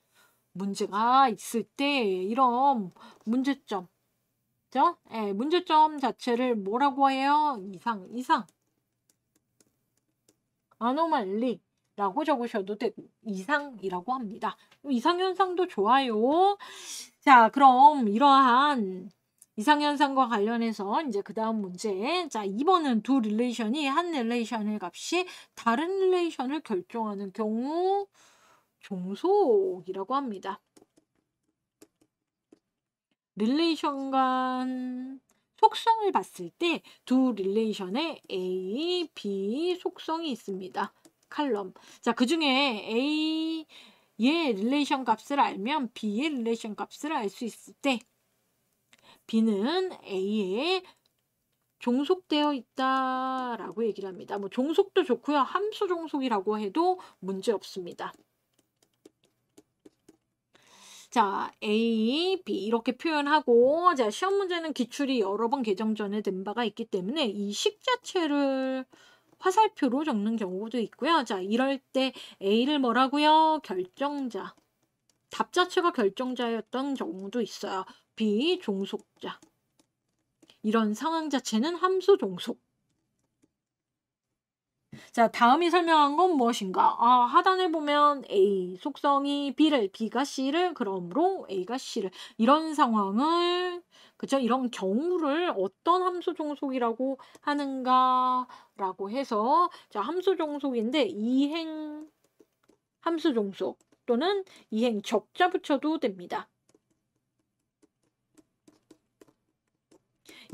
문제가 있을 때 이런 문제점, 그죠? 예, 문제점 자체를 뭐라고 해요? 이상, 이상. 아노말리, 라고 적으셔도 되고 이상이라고 합니다. 이상현상도 좋아요. 자 그럼 이러한 이상현상과 관련해서 이제 그 다음 문제 자 2번은 두 릴레이션이 한 릴레이션의 값이 다른 릴레이션을 결정하는 경우 종속이라고 합니다. 릴레이션 간 속성을 봤을 때 두 릴레이션에 A, B 속성이 있습니다. 칼럼. 자, 그 중에 A 의 릴레이션 값을 알면 B의 릴레이션 값을 알 수 있을 때 B는 A에 종속되어 있다라고 얘기를 합니다. 뭐 종속도 좋고요. 함수 종속이라고 해도 문제 없습니다. 자, A, B 이렇게 표현하고 자, 시험 문제는 기출이 여러 번 개정 전에 된 바가 있기 때문에 이 식 자체를 화살표로 적는 경우도 있고요. 자, 이럴 때 A를 뭐라고요? 결정자. 답 자체가 결정자였던 경우도 있어요. B, 종속자. 이런 상황 자체는 함수 종속. 자, 다음이 설명한 건 무엇인가? 아, 하단에 보면 A 속성이 B를, B가 C를, 그러므로 A가 C를 이런 상황을 그쵸 이런 경우를 어떤 함수 종속이라고 하는가라고 해서 자, 함수 종속인데 이행 함수 종속 또는 이행 적자 붙여도 됩니다.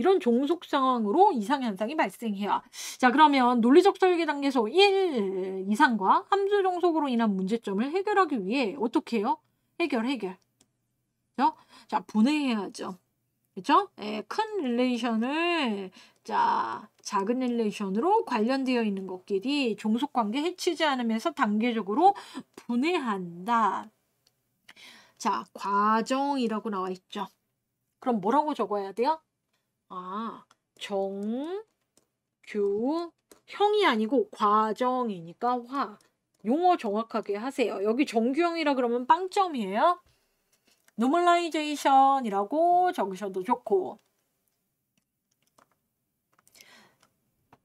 이런 종속 상황으로 이상 현상이 발생해요. 자, 그러면 논리적 설계 단계에서 1 이상과 함수 종속으로 인한 문제점을 해결하기 위해 어떻게 해요? 해결, 해결. 그죠? 자, 분해해야죠. 그죠? 예, 큰 릴레이션을 자, 작은 릴레이션으로 관련되어 있는 것끼리 종속 관계 해치지 않으면서 단계적으로 분해한다. 자, 과정이라고 나와 있죠. 그럼 뭐라고 적어야 돼요? 아, 정, 규, 형이 아니고 과정이니까 화. 용어 정확하게 하세요. 여기 정규형이라 그러면 빵점이에요. 노멀라이제이션이라고 적으셔도 좋고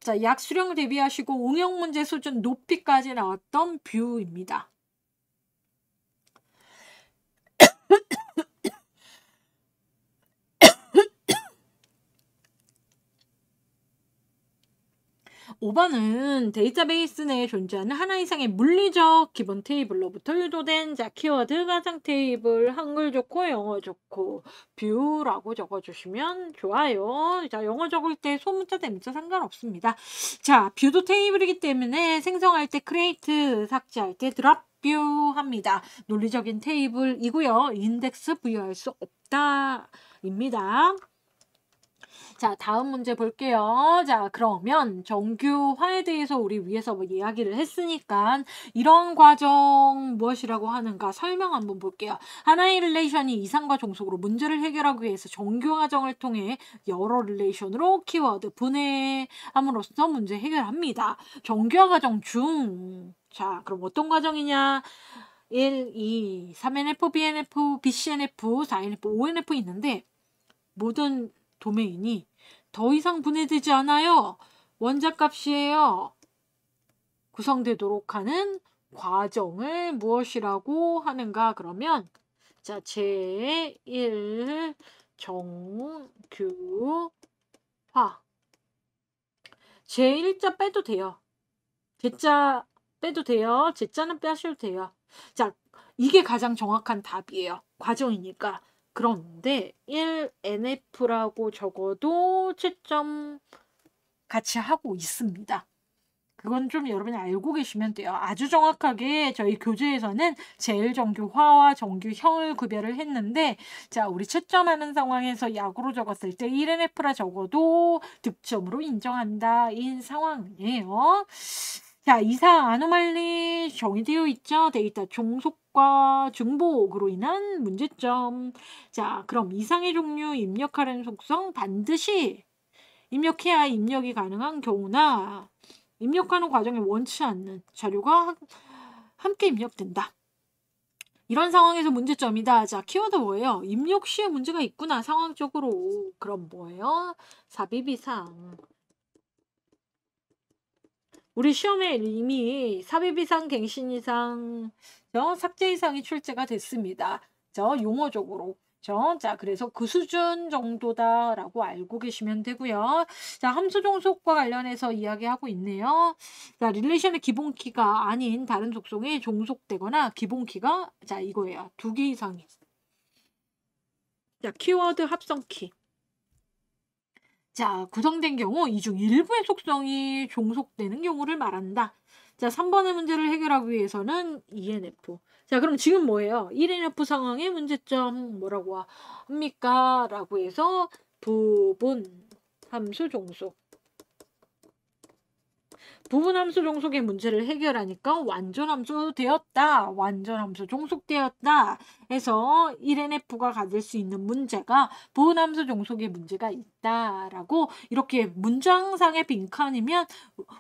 자, 약 수령 대비하시고 응용 문제 수준 높이까지 나왔던 뷰입니다. 5번은 데이터베이스 내에 존재하는 하나 이상의 물리적 기본 테이블로부터 유도된 자 키워드 가장 테이블 한글 좋고 영어 좋고 뷰라고 적어주시면 좋아요. 자 영어 적을 때 소문자 대문자 상관없습니다. 자 뷰도 테이블이기 때문에 생성할 때 크레이트 삭제할 때 드랍 뷰 합니다. 논리적인 테이블이고요. 인덱스 부여할 수 없다. 입니다. 자, 다음 문제 볼게요. 자, 그러면 정규화에 대해서 우리 위에서 뭐 이야기를 했으니까 이런 과정 무엇이라고 하는가 설명 한번 볼게요. 하나의 릴레이션이 이상과 종속으로 문제를 해결하기 위해서 정규화정을 통해 여러 릴레이션으로 키워드 분해함으로써 문제 해결합니다. 정규화 과정 중 자, 그럼 어떤 과정이냐? 1, 2, 3NF, BNF, BCNF, 4NF, 5NF 있는데 모든 도메인이 더 이상 분해되지 않아요. 원자값이에요. 구성되도록 하는 과정을 무엇이라고 하는가 그러면 자 제1 정규화 제1자 빼도 돼요. 제자 빼도 돼요. 제자는 빼셔도 돼요. 자 이게 가장 정확한 답이에요. 과정이니까 그런데 1NF라고 적어도 채점 같이 하고 있습니다. 그건 좀 여러분이 알고 계시면 돼요. 아주 정확하게 저희 교재에서는 제일 정규화와 정규형을 구별을 했는데 자 우리 채점하는 상황에서 약으로 적었을 때 1NF라 적어도 득점으로 인정한다인 상황이에요. 자 이상 아노말리 정의되어 있죠. 데이터 종속 과학과 중복으로 인한 문제점. 자, 그럼 이상의 종류 입력하려는 속성 반드시 입력해야 입력이 가능한 경우나 입력하는 과정에 원치 않는 자료가 함께 입력된다. 이런 상황에서 문제점이다. 자, 키워드 뭐예요? 입력 시에 문제가 있구나, 상황적으로. 그럼 뭐예요? 삽입 이상. 우리 시험에 이미 삽입 이상, 갱신 이상, 저 삭제 이상이 출제가 됐습니다. 저 용어적으로 자, 그래서 그 수준 정도다라고 알고 계시면 되고요. 자, 함수 종속과 관련해서 이야기하고 있네요. 자, 릴레이션의 기본키가 아닌 다른 속성이 종속되거나 기본키가 자, 이거예요. 두 개 이상이. 자, 키워드 합성키. 자, 구성된 경우 이 중 일부의 속성이 종속되는 경우를 말한다. 자, 3번의 문제를 해결하기 위해서는 ENF. 자, 그럼 지금 뭐예요? 1NF e 상황의 문제점 뭐라고 합니까? 라고 해서 부분 함수 종속 부분함수 종속의 문제를 해결하니까 완전함수 되었다. 완전함수 종속되었다. 해서 1NF가 가질 수 있는 문제가 부분함수 종속의 문제가 있다라고 이렇게 문장상의 빈칸이면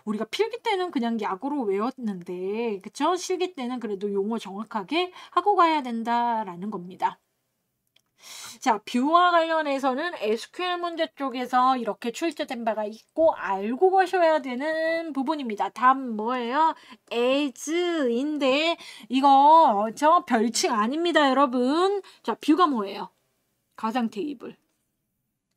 우리가 필기 때는 그냥 약으로 외웠는데 그쵸? 실기 때는 그래도 용어 정확하게 하고 가야 된다라는 겁니다. 자, 뷰와 관련해서는 SQL 문제 쪽에서 이렇게 출제된 바가 있고 알고 가셔야 되는 부분입니다. 답 뭐예요? as인데 이거 저 별칭 아닙니다, 여러분. 자, 뷰가 뭐예요? 가상 테이블.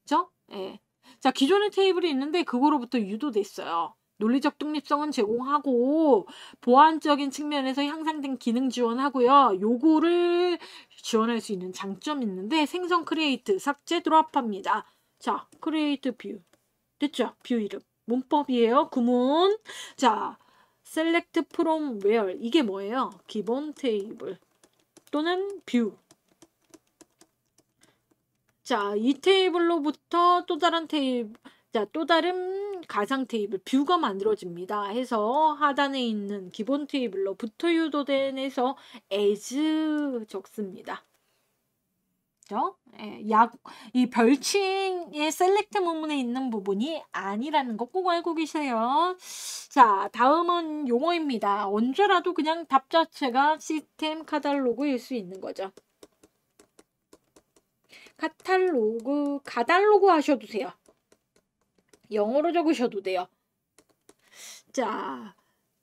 그죠? 예. 자, 기존의 테이블이 있는데 그거로부터 유도됐어요. 논리적 독립성은 제공하고 보안적인 측면에서 향상된 기능 지원하고요. 요구를 지원할 수 있는 장점이 있는데 생성 크리에이트 삭제 드롭합니다 자, 크리에이트 뷰. 됐죠? 뷰 이름. 문법이에요. 구문. 자, select f 이게 뭐예요? 기본 테이블 또는 뷰. 자, 이 테이블로부터 또 다른 테이블 자, 또 다른 가상 테이블 뷰가 만들어집니다. 해서 하단에 있는 기본 테이블로 부터 유도된 해서 as 적습니다. 그죠? 예, 약, 이 별칭의 셀렉트 문문에 있는 부분이 아니라는 거 꼭 알고 계세요. 자, 다음은 용어입니다. 언제라도 그냥 답 자체가 시스템 카탈로그일 수 있는 거죠. 카탈로그, 카달로그 하셔도 돼요. 영어로 적으셔도 돼요. 자,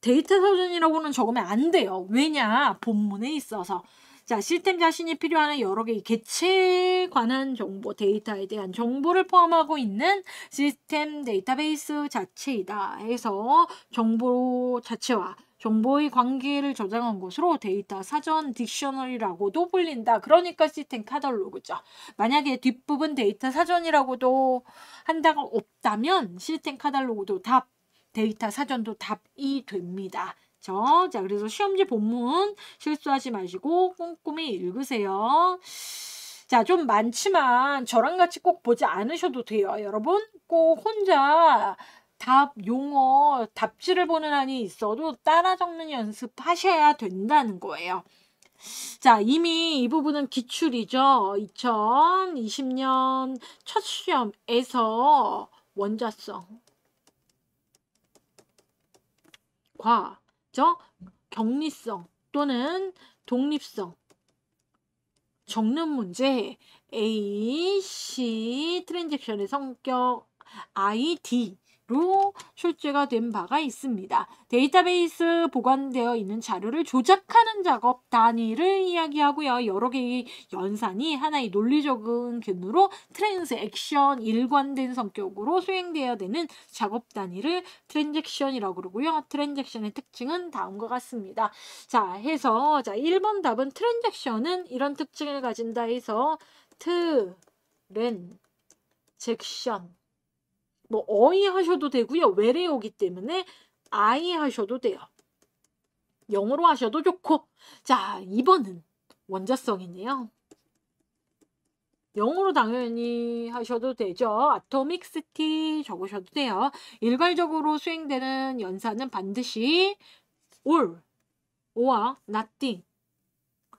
데이터 사전이라고는 적으면 안 돼요. 왜냐? 본문에 있어서. 자, 시스템 자신이 필요한 여러 개의 개체에 관한 정보, 데이터에 대한 정보를 포함하고 있는 시스템 데이터베이스 자체이다 해서 정보 자체와 정보의 관계를 저장한 곳으로 데이터 사전 딕셔너이라고도 불린다. 그러니까 시스템 카탈로그죠. 만약에 뒷부분 데이터 사전이라고도 한다가 없다면 시스템 카탈로그도 답, 데이터 사전도 답이 됩니다. 자, 그래서 시험지 본문 실수하지 마시고 꼼꼼히 읽으세요. 자, 좀 많지만 저랑 같이 꼭 보지 않으셔도 돼요. 여러분, 꼭 혼자 답, 용어, 답지를 보는 한이 있어도 따라 적는 연습하셔야 된다는 거예요. 자, 이미 이 부분은 기출이죠. 2020년 첫 시험에서 원자성, 과, 죠 격리성 또는 독립성, 적는 문제 A, C, 트랜잭션의 성격 I, D 로 출제가 된 바가 있습니다. 데이터베이스 보관되어 있는 자료를 조작하는 작업 단위를 이야기하고요. 여러 개의 연산이 하나의 논리적인 기으로 트랜잭션 일관된 성격으로 수행되어야 되는 작업 단위를 트랜잭션이라고 그러고요. 트랜잭션의 특징은 다음과 같습니다. 자, 해서 자, 1번 답은 트랜잭션은 이런 특징을 가진다 해서 트랜잭션 뭐 어이 하셔도 되고요. 외래어기 때문에 아이 하셔도 돼요. 영어로 하셔도 좋고. 자, 2번은 원자성이네요. 영어로 당연히 하셔도 되죠. 아토믹 m 티 적으셔도 돼요. 일괄적으로 수행되는 연사는 반드시 all, or, nothing.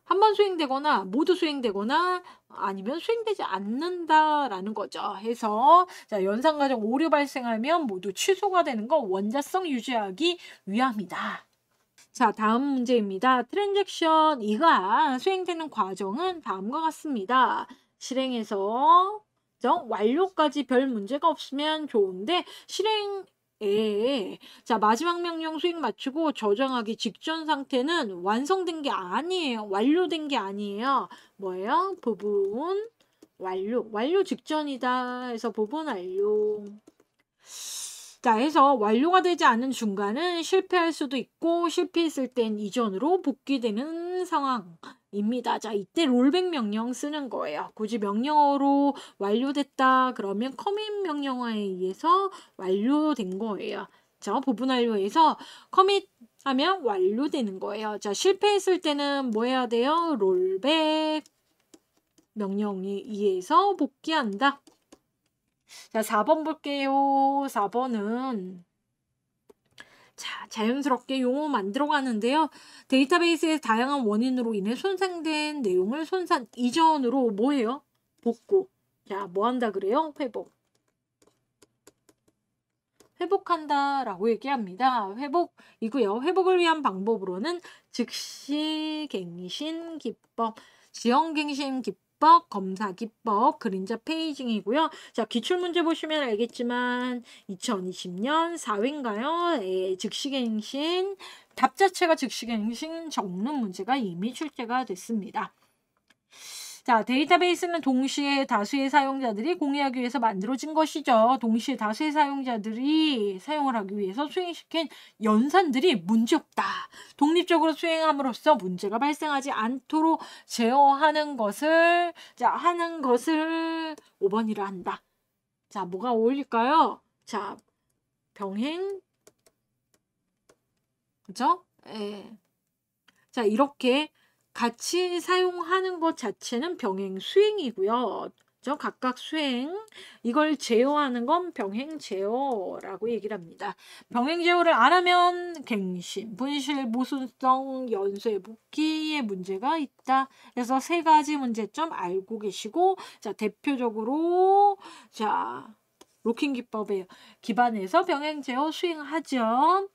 한번 수행되거나 모두 수행되거나 아니면 수행되지 않는다라는 거죠. 해서 자, 연산 과정 오류 발생하면 모두 취소가 되는 거 원자성 유지하기 위함이다. 자, 다음 문제입니다. 트랜잭션 2가 수행되는 과정은 다음과 같습니다. 실행해서 완료까지 별 문제가 없으면 좋은데 실행 에, 예. 자, 마지막 명령 수익 맞추고 저장하기 직전 상태는 완성된 게 아니에요. 완료된 게 아니에요. 뭐예요? 부분 완료. 완료 직전이다 해서 부분 완료. 자, 해서 완료가 되지 않은 중간은 실패할 수도 있고 실패했을 땐 이전으로 복귀되는 상황. 입니다. 자, 이때 롤백 명령 쓰는 거예요. 굳이 명령어로 완료됐다 그러면 커밋 명령어에 의해서 완료된 거예요. 자, 부분 완료에서 커밋 하면 완료되는 거예요. 자, 실패했을 때는 뭐 해야 돼요? 롤백 명령에 의해서 복귀한다. 자, 4번 볼게요. 4번은 자, 자연스럽게 용어 만들어 가는데요. 데이터베이스의 다양한 원인으로 인해 손상된 내용을 손상 이전으로 뭐예요? 복구. 자, 뭐 한다 그래요? 회복. 회복한다 라고 얘기합니다. 회복이고요. 회복을 위한 방법으로는 즉시 갱신 기법, 지연 갱신 기법, 기법, 검사 기법, 그림자 페이징이고요. 자, 기출문제 보시면 알겠지만 2020년 4위인가요 예, 즉시갱신, 답 자체가 즉시갱신 적는 문제가 이미 출제가 됐습니다. 자, 데이터베이스는 동시에 다수의 사용자들이 공유하기 위해서 만들어진 것이죠. 동시에 다수의 사용자들이 사용을 하기 위해서 수행시킨 연산들이 문제없다. 독립적으로 수행함으로써 문제가 발생하지 않도록 제어하는 것을 자, 하는 것을 5번이라 한다. 자, 뭐가 어울릴까요? 자, 병행 그죠? 예. 자, 이렇게 같이 사용하는 것 자체는 병행 수행이고요. 각각 수행 이걸 제어하는 건 병행 제어라고 얘기를 합니다. 병행 제어를 안 하면 갱신, 분실, 모순성, 연쇄 복귀의 문제가 있다. 그래서 세 가지 문제점 알고 계시고 자 대표적으로 자 로킹 기법에 기반해서 병행 제어 수행하죠.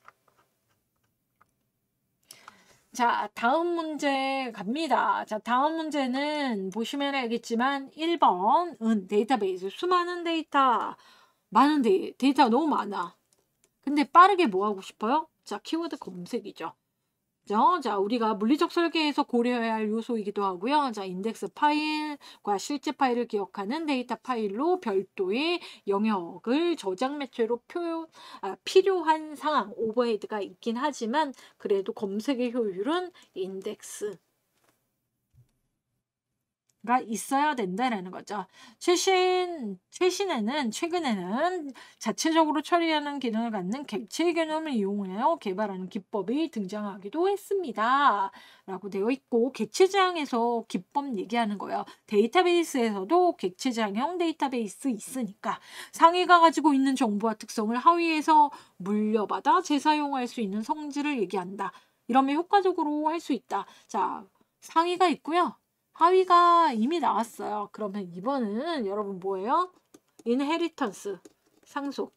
자, 다음 문제 갑니다. 자, 다음 문제는 보시면 알겠지만 1번은 데이터베이스. 수많은 데이터, 많은 데이, 데이터가 너무 많아. 근데 빠르게 뭐 하고 싶어요? 자, 키워드 검색이죠. 그죠? 자, 우리가 물리적 설계에서 고려해야 할 요소이기도 하고요. 자, 인덱스 파일과 실제 파일을 기억하는 데이터 파일로 별도의 영역을 저장 매체로 표, 아, 필요한 상황, 오버헤드가 있긴 하지만 그래도 검색의 효율은 인덱스 가 있어야 된다라는 거죠. 최신 최신에는 최근에는 자체적으로 처리하는 기능을 갖는 객체 개념을 이용하여 개발하는 기법이 등장하기도 했습니다.라고 되어 있고 객체 장에서 기법 얘기하는 거예요. 데이터베이스에서도 객체 장형 데이터베이스 있으니까 상위가 가지고 있는 정보와 특성을 하위에서 물려받아 재사용할 수 있는 성질을 얘기한다. 이러면 효과적으로 할 수 있다. 자 상위가 있고요. 하위가 이미 나왔어요. 그러면 2번은 여러분 뭐예요? 인헤리턴스, 상속.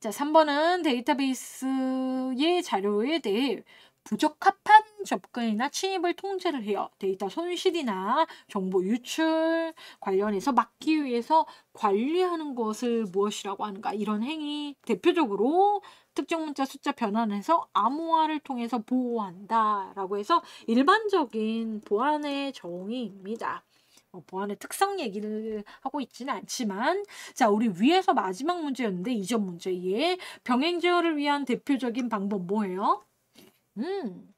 자, 3번은 데이터베이스의 자료에 대해 부적합한 접근이나 침입을 통제를 해요. 데이터 손실이나 정보 유출 관련해서 막기 위해서 관리하는 것을 무엇이라고 하는가. 이런 행위 대표적으로 특정 문자 숫자 변환해서 암호화를 통해서 보호한다라고 해서 일반적인 보안의 정의입니다. 뭐 보안의 특성 얘기를 하고 있지는 않지만 자 우리 위에서 마지막 문제였는데 이점 문제 예 병행 제어를 위한 대표적인 방법 뭐예요? 음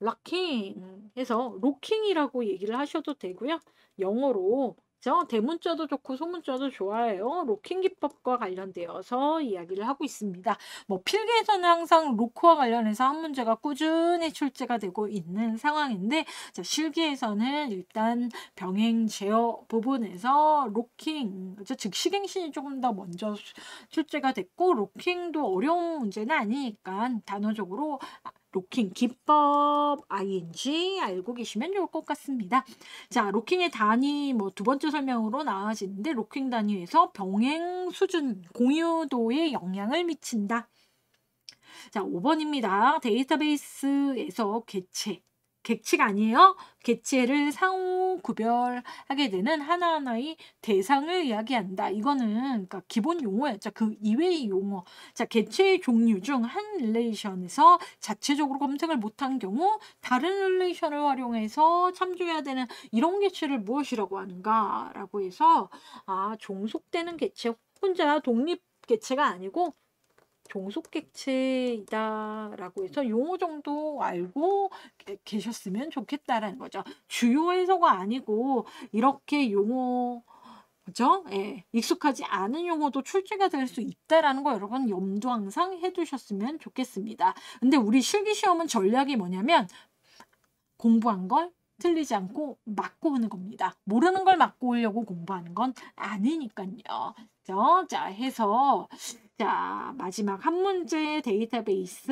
락킹 해서 로킹이라고 얘기를 하셔도 되고요 영어로 그죠? 대문자도 좋고 소문자도 좋아해요. 로킹 기법과 관련되어서 이야기를 하고 있습니다. 뭐 필기에서는 항상 로크와 관련해서 한 문제가 꾸준히 출제가 되고 있는 상황인데 자, 실기에서는 일단 병행 제어 부분에서 로킹, 즉 실행신이 조금 더 먼저 출제가 됐고 로킹도 어려운 문제는 아니니까 단어적으로 아, 로킹 기법 ing 알고 계시면 좋을 것 같습니다. 자, 로킹의 단위 뭐 두 번째 설명으로 나와지는데 로킹 단위에서 병행 수준 공유도에 영향을 미친다. 자, 5번입니다. 데이터베이스에서 개체, 객가 아니에요? 객체를 상호 구별하게 되는 하나하나의 대상을 이야기한다. 이거는 그러니까 기본 용어였죠. 그 이외의 용어. 자, 객체의 종류 중 한 릴레이션에서 자체적으로 검색을 못한 경우 다른 릴레이션을 활용해서 참조해야 되는 이런 객체를 무엇이라고 하는가라고 해서 아, 종속되는 객체 혼자 독립 객체가 아니고 종속객체이다라고 해서 용어 정도 알고 계셨으면 좋겠다라는 거죠. 주요 해서가 아니고 이렇게 용어 그죠? 예, 익숙하지 않은 용어도 출제가 될 수 있다라는 거 여러분 염두 항상 해두셨으면 좋겠습니다. 근데 우리 실기 시험은 전략이 뭐냐면 공부한 걸 틀리지 않고 막고 오는 겁니다. 모르는 걸 막고 오려고 공부하는 건 아니니까요. 그죠? 자, 해서 자, 마지막 한 문제 데이터베이스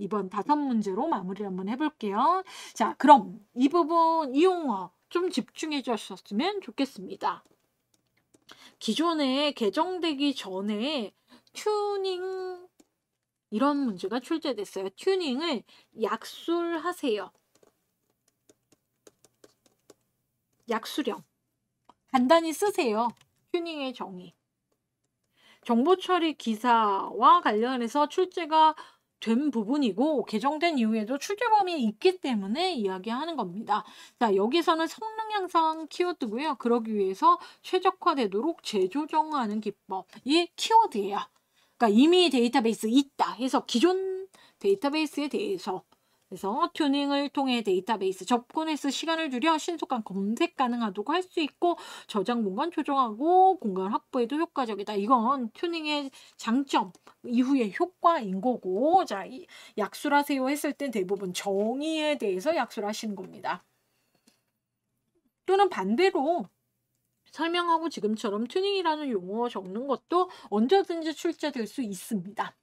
이번 다섯 문제로 마무리를 한번 해볼게요. 자, 그럼 이 부분 이용어 좀 집중해 주셨으면 좋겠습니다. 기존에 개정되기 전에 튜닝 이런 문제가 출제됐어요. 튜닝을 약술하세요. 약수령. 간단히 쓰세요. 튜닝의 정의. 정보 처리 기사와 관련해서 출제가 된 부분이고 개정된 이후에도 출제 범위에 있기 때문에 이야기하는 겁니다. 자 여기서는 성능 향상 키워드고요. 그러기 위해서 최적화되도록 재조정하는 기법이 키워드예요. 그러니까 이미 데이터베이스 있다 해서 기존 데이터베이스에 대해서 그래서 튜닝을 통해 데이터베이스 접근해서 시간을 줄여 신속한 검색 가능하도록 할 수 있고 저장 공간 조정하고 공간 확보에도 효과적이다. 이건 튜닝의 장점 이후의 효과인 거고 자 약술하세요 했을 땐 대부분 정의에 대해서 약술하시는 겁니다. 또는 반대로 설명하고 지금처럼 튜닝이라는 용어 적는 것도 언제든지 출제될 수 있습니다.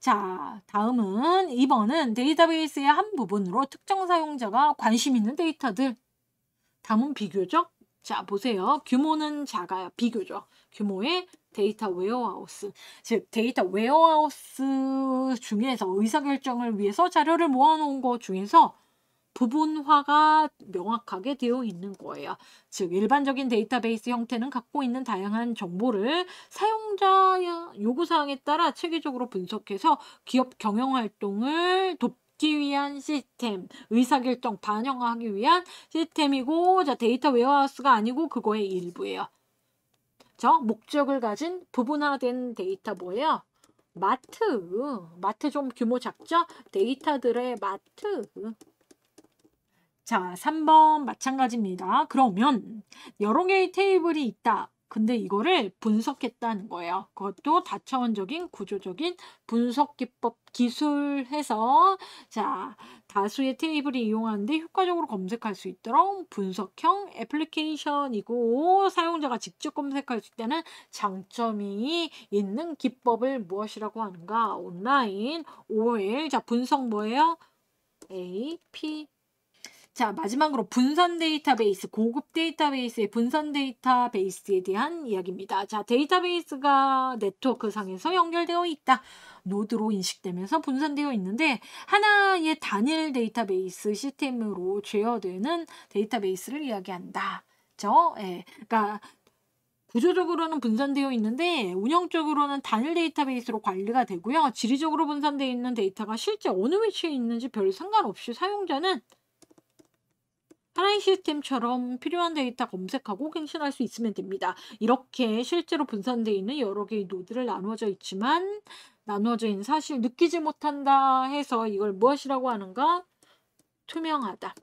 자, 다음은 2번은 데이터베이스의 한 부분으로 특정 사용자가 관심 있는 데이터들. 다음은 비교죠. 자, 보세요. 규모는 작아요. 비교죠. 규모의 데이터 웨어하우스. 즉, 데이터 웨어하우스 중에서 의사결정을 위해서 자료를 모아놓은 것 중에서 부분화가 명확하게 되어 있는 거예요. 즉 일반적인 데이터베이스 형태는 갖고 있는 다양한 정보를 사용자 요구사항에 따라 체계적으로 분석해서 기업 경영활동을 돕기 위한 시스템, 의사결정 반영하기 위한 시스템이고 자 데이터 웨어하우스가 아니고 그거의 일부예요. 저 목적을 가진 부분화된 데이터 뭐예요? 마트, 마트 좀 규모 작죠? 데이터들의 마트. 자, 3번 마찬가지입니다. 그러면 여러 개의 테이블이 있다. 근데 이거를 분석했다는 거예요. 그것도 다차원적인 구조적인 분석 기법 기술해서 자 다수의 테이블을 이용하는데 효과적으로 검색할 수 있도록 분석형 애플리케이션이고 사용자가 직접 검색할 수 있다는 장점이 있는 기법을 무엇이라고 하는가? 온라인 5일 자 분석 뭐예요? a p 자, 마지막으로 분산 데이터베이스, 고급 데이터베이스의 분산 데이터베이스에 대한 이야기입니다. 자, 데이터베이스가 네트워크 상에서 연결되어 있다. 노드로 인식되면서 분산되어 있는데 하나의 단일 데이터베이스 시스템으로 제어되는 데이터베이스를 이야기한다. 그죠? 예. 그러니까 구조적으로는 분산되어 있는데 운영적으로는 단일 데이터베이스로 관리가 되고요. 지리적으로 분산되어 있는 데이터가 실제 어느 위치에 있는지 별 상관없이 사용자는 사라이 시스템처럼 필요한 데이터 검색하고 갱신할 수 있으면 됩니다. 이렇게 실제로 분산되어 있는 여러 개의 노드를 나누어져 있지만 나누어져 있는 사실 느끼지 못한다 해서 이걸 무엇이라고 하는가? 투명하다.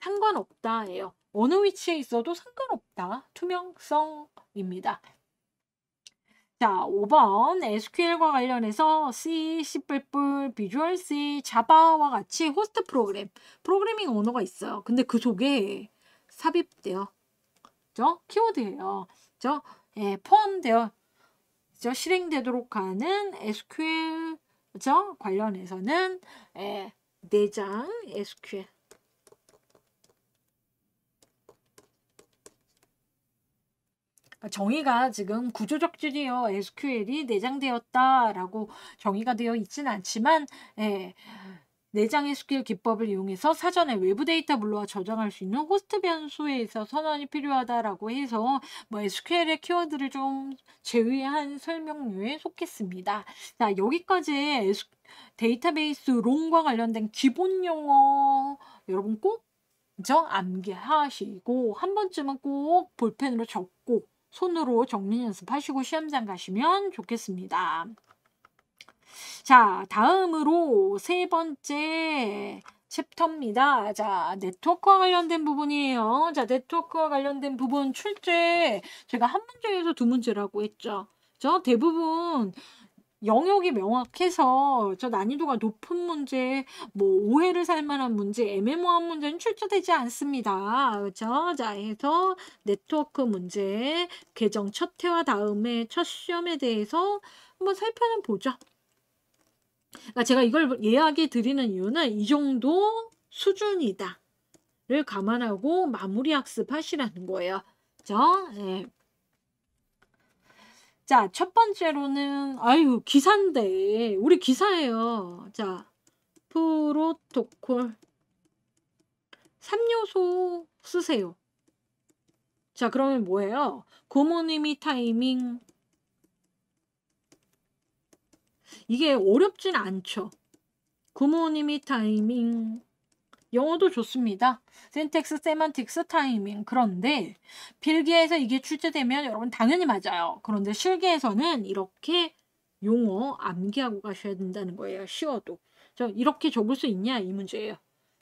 상관없다예요. 어느 위치에 있어도 상관없다. 투명성입니다. 자, 5번 SQL과 관련해서 C, C++, Visual C, j a v a 와 같이 호스트 프로그램, 프로그래밍 언어가 있어요. 근데 그 속에 삽입돼요. 그죠? 키워드예요. 그죠? 예, 포함되어 그죠? 실행되도록 하는 SQL 그죠? 관련해서는 예, 내장 네 SQL 아, 정의가 지금 구조적 줄이요 SQL이 내장되었다라고 정의가 되어 있지는 않지만 예, 내장 SQL 기법을 이용해서 사전에 외부 데이터 물로와 저장할 수 있는 호스트 변수에 있어 선언이 필요하다라고 해서 뭐 SQL의 키워드를 좀 제외한 설명류에 속했습니다. 자 여기까지 데이터베이스 롱과 관련된 기본 용어 여러분 꼭저 암기하시고 한 번쯤은 꼭 볼펜으로 적고 손으로 정리 연습하시고 시험장 가시면 좋겠습니다. 자, 다음으로 세 번째 챕터입니다. 자, 네트워크와 관련된 부분이에요. 자, 네트워크와 관련된 부분 출제 제가 한 문제에서 두 문제라고 했죠. 그 대부분 영역이 명확해서 저 난이도가 높은 문제, 뭐 오해를 살 만한 문제, 애매모호한 문제는 출제되지 않습니다. 그렇죠? 자, 해서 네트워크 문제 개정 첫 회와 다음에 첫 시험에 대해서 한번 살펴는 보죠. 그러니까 제가 이걸 예약해 드리는 이유는 이 정도 수준이다를 감안하고 마무리 학습하시라는 거예요. 그렇죠? 네. 자, 첫 번째로는 아유, 기사인데. 우리 기사예요. 자, 프로토콜 3요소 쓰세요. 자, 그러면 뭐예요? 고모님이 타이밍 이게 어렵진 않죠. 고모님이 타이밍 영어도 좋습니다. 센텍스, 세만틱스, 타이밍. 그런데 필기에서 이게 출제되면 여러분 당연히 맞아요. 그런데 실기에서는 이렇게 용어 암기하고 가셔야 된다는 거예요. 쉬워도. 저 이렇게 적을 수 있냐 이 문제예요.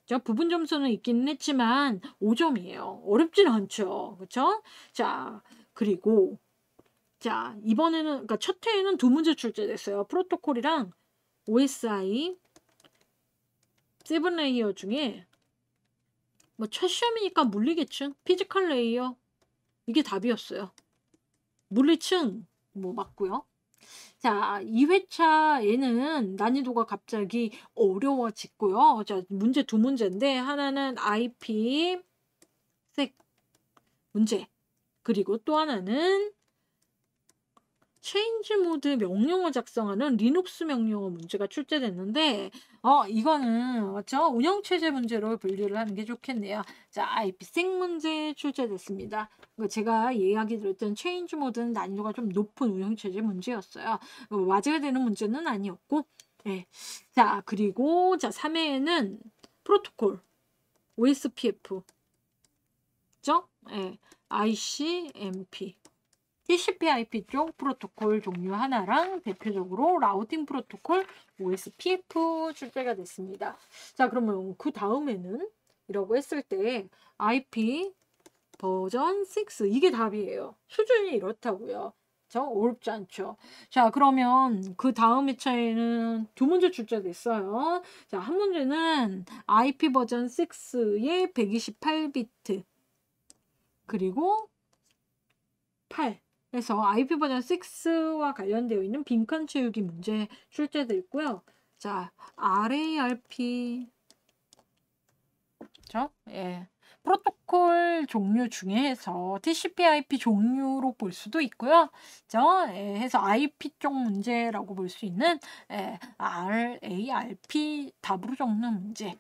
자, 부분 점수는 있긴 했지만 5점이에요. 어렵진 않죠. 그렇죠? 자, 그리고 자, 이번에는 그러니까 첫 회에는 두 문제 출제됐어요. 프로토콜이랑 OSI 세븐 레이어 중에 뭐첫 시험이니까 물리계층, 피지컬 레이어 이게 답이었어요. 물리층 뭐 맞고요. 자, 2회차에는 난이도가 갑자기 어려워지고요. 자, 문제 두 문제인데 하나는 IP 색 문제 그리고 또 하나는 체인지 모드 명령어 작성하는 리눅스 명령어 문제가 출제됐는데 어 이거는 맞죠? 운영체제 문제로 분류를 하는 게 좋겠네요. 자, IP생 문제 출제됐습니다. 제가 이야기 드렸던 체인지 모드는 난이도가 좀 높은 운영체제 문제였어요. 맞아야 어, 되는 문제는 아니었고 네. 자, 그리고 자 3회에는 프로토콜 OSPF 죠? 예. 네. ICMP TCP/IP 쪽 프로토콜 종류 하나랑 대표적으로 라우팅 프로토콜 OSPF 출제가 됐습니다. 자, 그러면 그 다음에는 이라고 했을 때 IP 버전 6 이게 답이에요. 수준이 이렇다고요. 저 어렵지 않죠. 자, 그러면 그 다음 회차에는 두 문제 출제됐어요. 자, 한 문제는 IP 버전 6의 128비트 그리고 8 그래서 IP 버전 6와 관련되어 있는 빈칸 채우기 문제 출제되어 있고요. 자, RARP 그렇죠? 예. 프로토콜 종류 중에서 TCP/IP 종류로 볼 수도 있고요. 그죠? 예, 해서 IP 쪽 문제라고 볼 수 있는 예, RARP 답으로 적는 문제.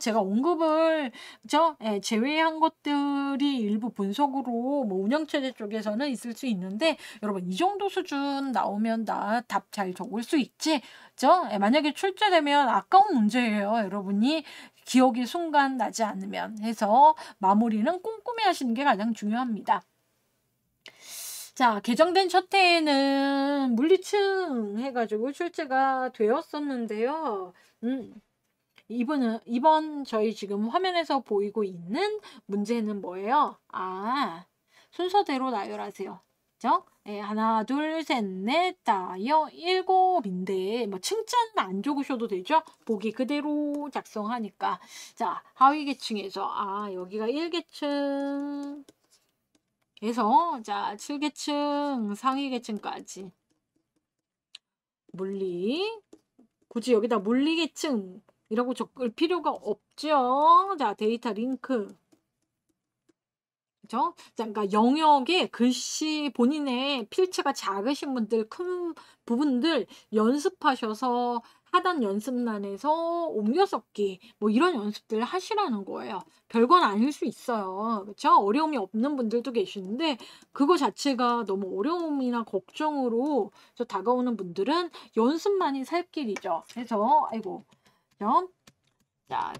제가 언급을 저 예, 제외한 것들이 일부 분석으로 뭐 운영체제 쪽에서는 있을 수 있는데 여러분 이 정도 수준 나오면 나 답 잘 적을 수 있지 저 예, 만약에 출제되면 아까운 문제예요 여러분이 기억이 순간 나지 않으면 해서 마무리는 꼼꼼히 하시는 게 가장 중요합니다. 자, 개정된 첫해에는 물리층 해가지고 출제가 되었었는데요. 음, 이번은 이번 저희 지금 화면에서 보이고 있는 문제는 뭐예요? 아, 순서대로 나열하세요. 그죠? 예, 하나, 둘, 셋, 넷, 다여 일곱인데 뭐 칭찬 안 적으셔도 되죠? 보기 그대로 작성하니까 자 하위 계층에서 아 여기가 1계층 에서 자 7계층 상위 계층까지 물리 굳이 여기다 물리 계층 이라고 적을 필요가 없죠. 자, 데이터 링크. 그죠? 자, 그러니까 영역에 글씨 본인의 필체가 작으신 분들, 큰 부분들 연습하셔서 하단 연습란에서 옮겨 썼기 뭐 이런 연습들 하시라는 거예요. 별건 아닐 수 있어요. 그렇죠? 어려움이 없는 분들도 계시는데 그거 자체가 너무 어려움이나 걱정으로 다가오는 분들은 연습만이 살 길이죠. 그래서 아이고 그죠? 자,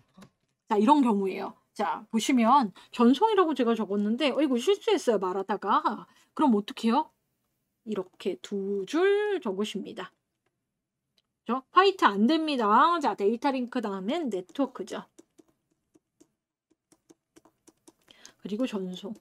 자, 이런 경우에요. 자, 보시면 전송이라고 제가 적었는데 어이구 실수했어요. 말하다가. 그럼 어떡해요? 이렇게 두 줄 적으십니다. 그죠? 화이트 안 됩니다. 자, 데이터 링크 다음엔 네트워크죠. 그리고 전송.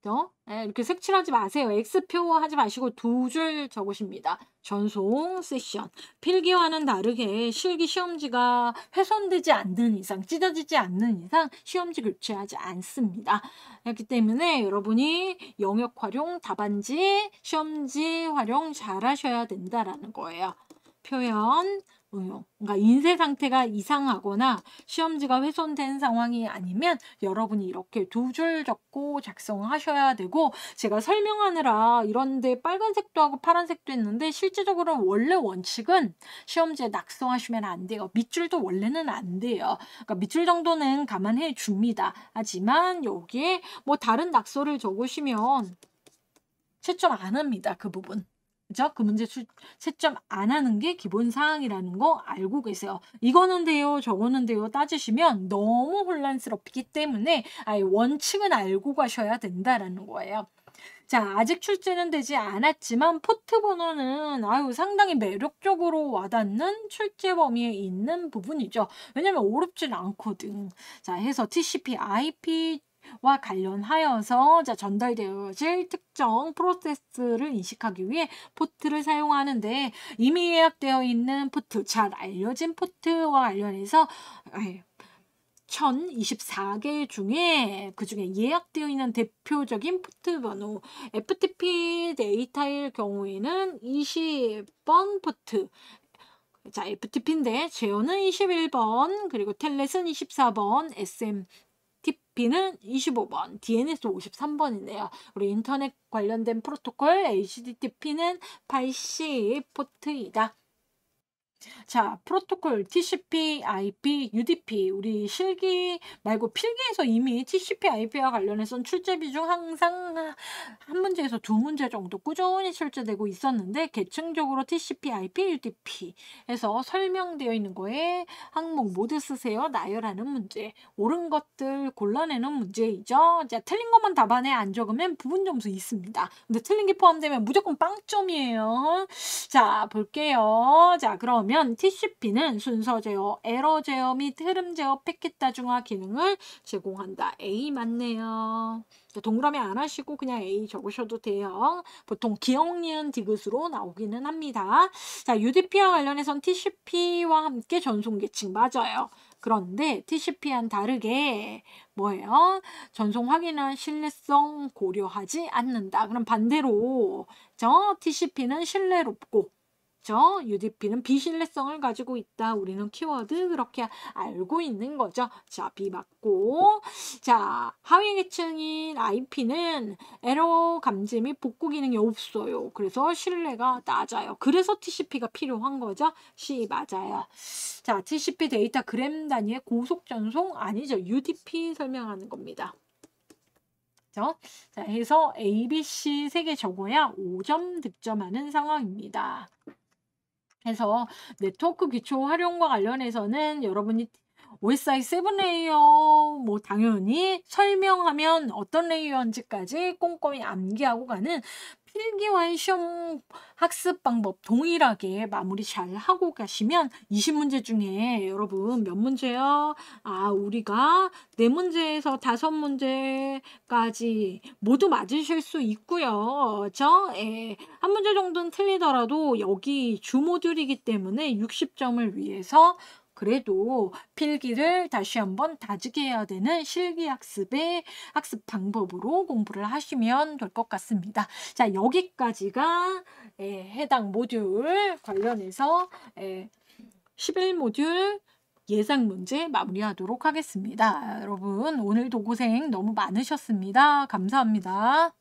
그 네, 이렇게 색칠하지 마세요. X표 하지 마시고 두 줄 적으십니다. 전송 세션. 필기와는 다르게 실기 시험지가 훼손되지 않는 이상, 찢어지지 않는 이상 시험지 교체하지 않습니다. 그렇기 때문에 여러분이 영역 활용, 답안지, 시험지 활용 잘 하셔야 된다라는 거예요. 표현, 그러니까 인쇄 상태가 이상하거나 시험지가 훼손된 상황이 아니면 여러분이 이렇게 두 줄 적고 작성하셔야 되고 제가 설명하느라 이런데 빨간색도 하고 파란색도 했는데 실제적으로 원래 원칙은 시험지에 낙성하시면안 돼요. 밑줄도 원래는 안 돼요. 그러니까 밑줄 정도는 감안해 줍니다. 하지만 여기에 뭐 다른 낙서를 적으시면 채점 안 합니다. 그 부분. 적그 문제 채점 안 하는 게 기본 사항이라는 거 알고 계세요. 이거는 돼요, 저거는 돼요 따지시면 너무 혼란스럽기 때문에 아예 원칙은 알고 가셔야 된다라는 거예요. 자, 아직 출제는 되지 않았지만 포트 번호는 아유 상당히 매력적으로 와닿는 출제 범위에 있는 부분이죠. 왜냐면 어렵진 않거든. 자, 해서 TCP, IP 와 관련하여서 전달되어질 특정 프로세스를 인식하기 위해 포트를 사용하는데 이미 예약되어 있는 포트, 잘 알려진 포트와 관련해서 1024개 중에 그 중에 예약되어 있는 대표적인 포트 번호 FTP 데이터일 경우에는 20번 포트 자, FTP인데 제어는 21번, 그리고 텔렛은 24번, SM d p 는 25번, DNS 53번이네요. 우리 인터넷 관련된 프로토콜 HTTP는 80 포트이다. 자, 프로토콜 TCP, IP, UDP 우리 실기 말고 필기에서 이미 TCP, IP와 관련해서는 출제비 중 항상 한 문제에서 두 문제 정도 꾸준히 출제되고 있었는데 계층적으로 TCP, IP, UDP에서 설명되어 있는 거에 항목 모두 쓰세요. 나열하는 문제. 옳은 것들 골라내는 문제이죠. 자, 틀린 것만 답안에 안 적으면 부분 점수 있습니다. 근데 틀린 게 포함되면 무조건 빵점이에요. 자, 볼게요. 자, 그럼 그러면 TCP는 순서 제어, 에러 제어 및 흐름 제어 패킷 다중화 기능을 제공한다. A 맞네요. 동그라미 안 하시고 그냥 A 적으셔도 돼요. 보통 기억 니은 디귿으로 나오기는 합니다. 자, UDP와 관련해선 TCP와 함께 전송 계층 맞아요. 그런데 TCP와는 다르게 뭐예요? 전송 확인은 신뢰성 고려하지 않는다. 그럼 반대로 저 TCP는 신뢰롭고 그렇죠? UDP는 비신뢰성을 가지고 있다. 우리는 키워드 그렇게 알고 있는 거죠. 자, 비 맞고. 자, 하위 계층인 IP는 에러 감지 및 복구 기능이 없어요. 그래서 신뢰가 낮아요. 그래서 TCP가 필요한 거죠. C 맞아요. 자, TCP 데이터 그램 단위의 고속 전송 아니죠. UDP 설명하는 겁니다. 그렇죠? 자, 해서 A, B, C 세 개 적어야 5점 득점하는 상황입니다. 해서 네트워크 기초 활용과 관련해서는 여러분이 OSI 7레이어 뭐 당연히 설명하면 어떤 레이어인지까지 꼼꼼히 암기하고 가는 필기완시험 학습 방법 동일하게 마무리 잘 하고 가시면 20문제 중에 여러분 몇 문제요? 아 우리가 4문제에서 5문제까지 모두 맞으실 수 있고요. 저한 예, 문제 정도는 틀리더라도 여기 주모듈이기 때문에 60점을 위해서 그래도 필기를 다시 한번 다지게 해야 되는 실기학습의 학습 방법으로 공부를 하시면 될 것 같습니다. 자, 여기까지가 예, 해당 모듈 관련해서 예, 11모듈 예상 문제 마무리하도록 하겠습니다. 여러분, 오늘도 고생 너무 많으셨습니다. 감사합니다.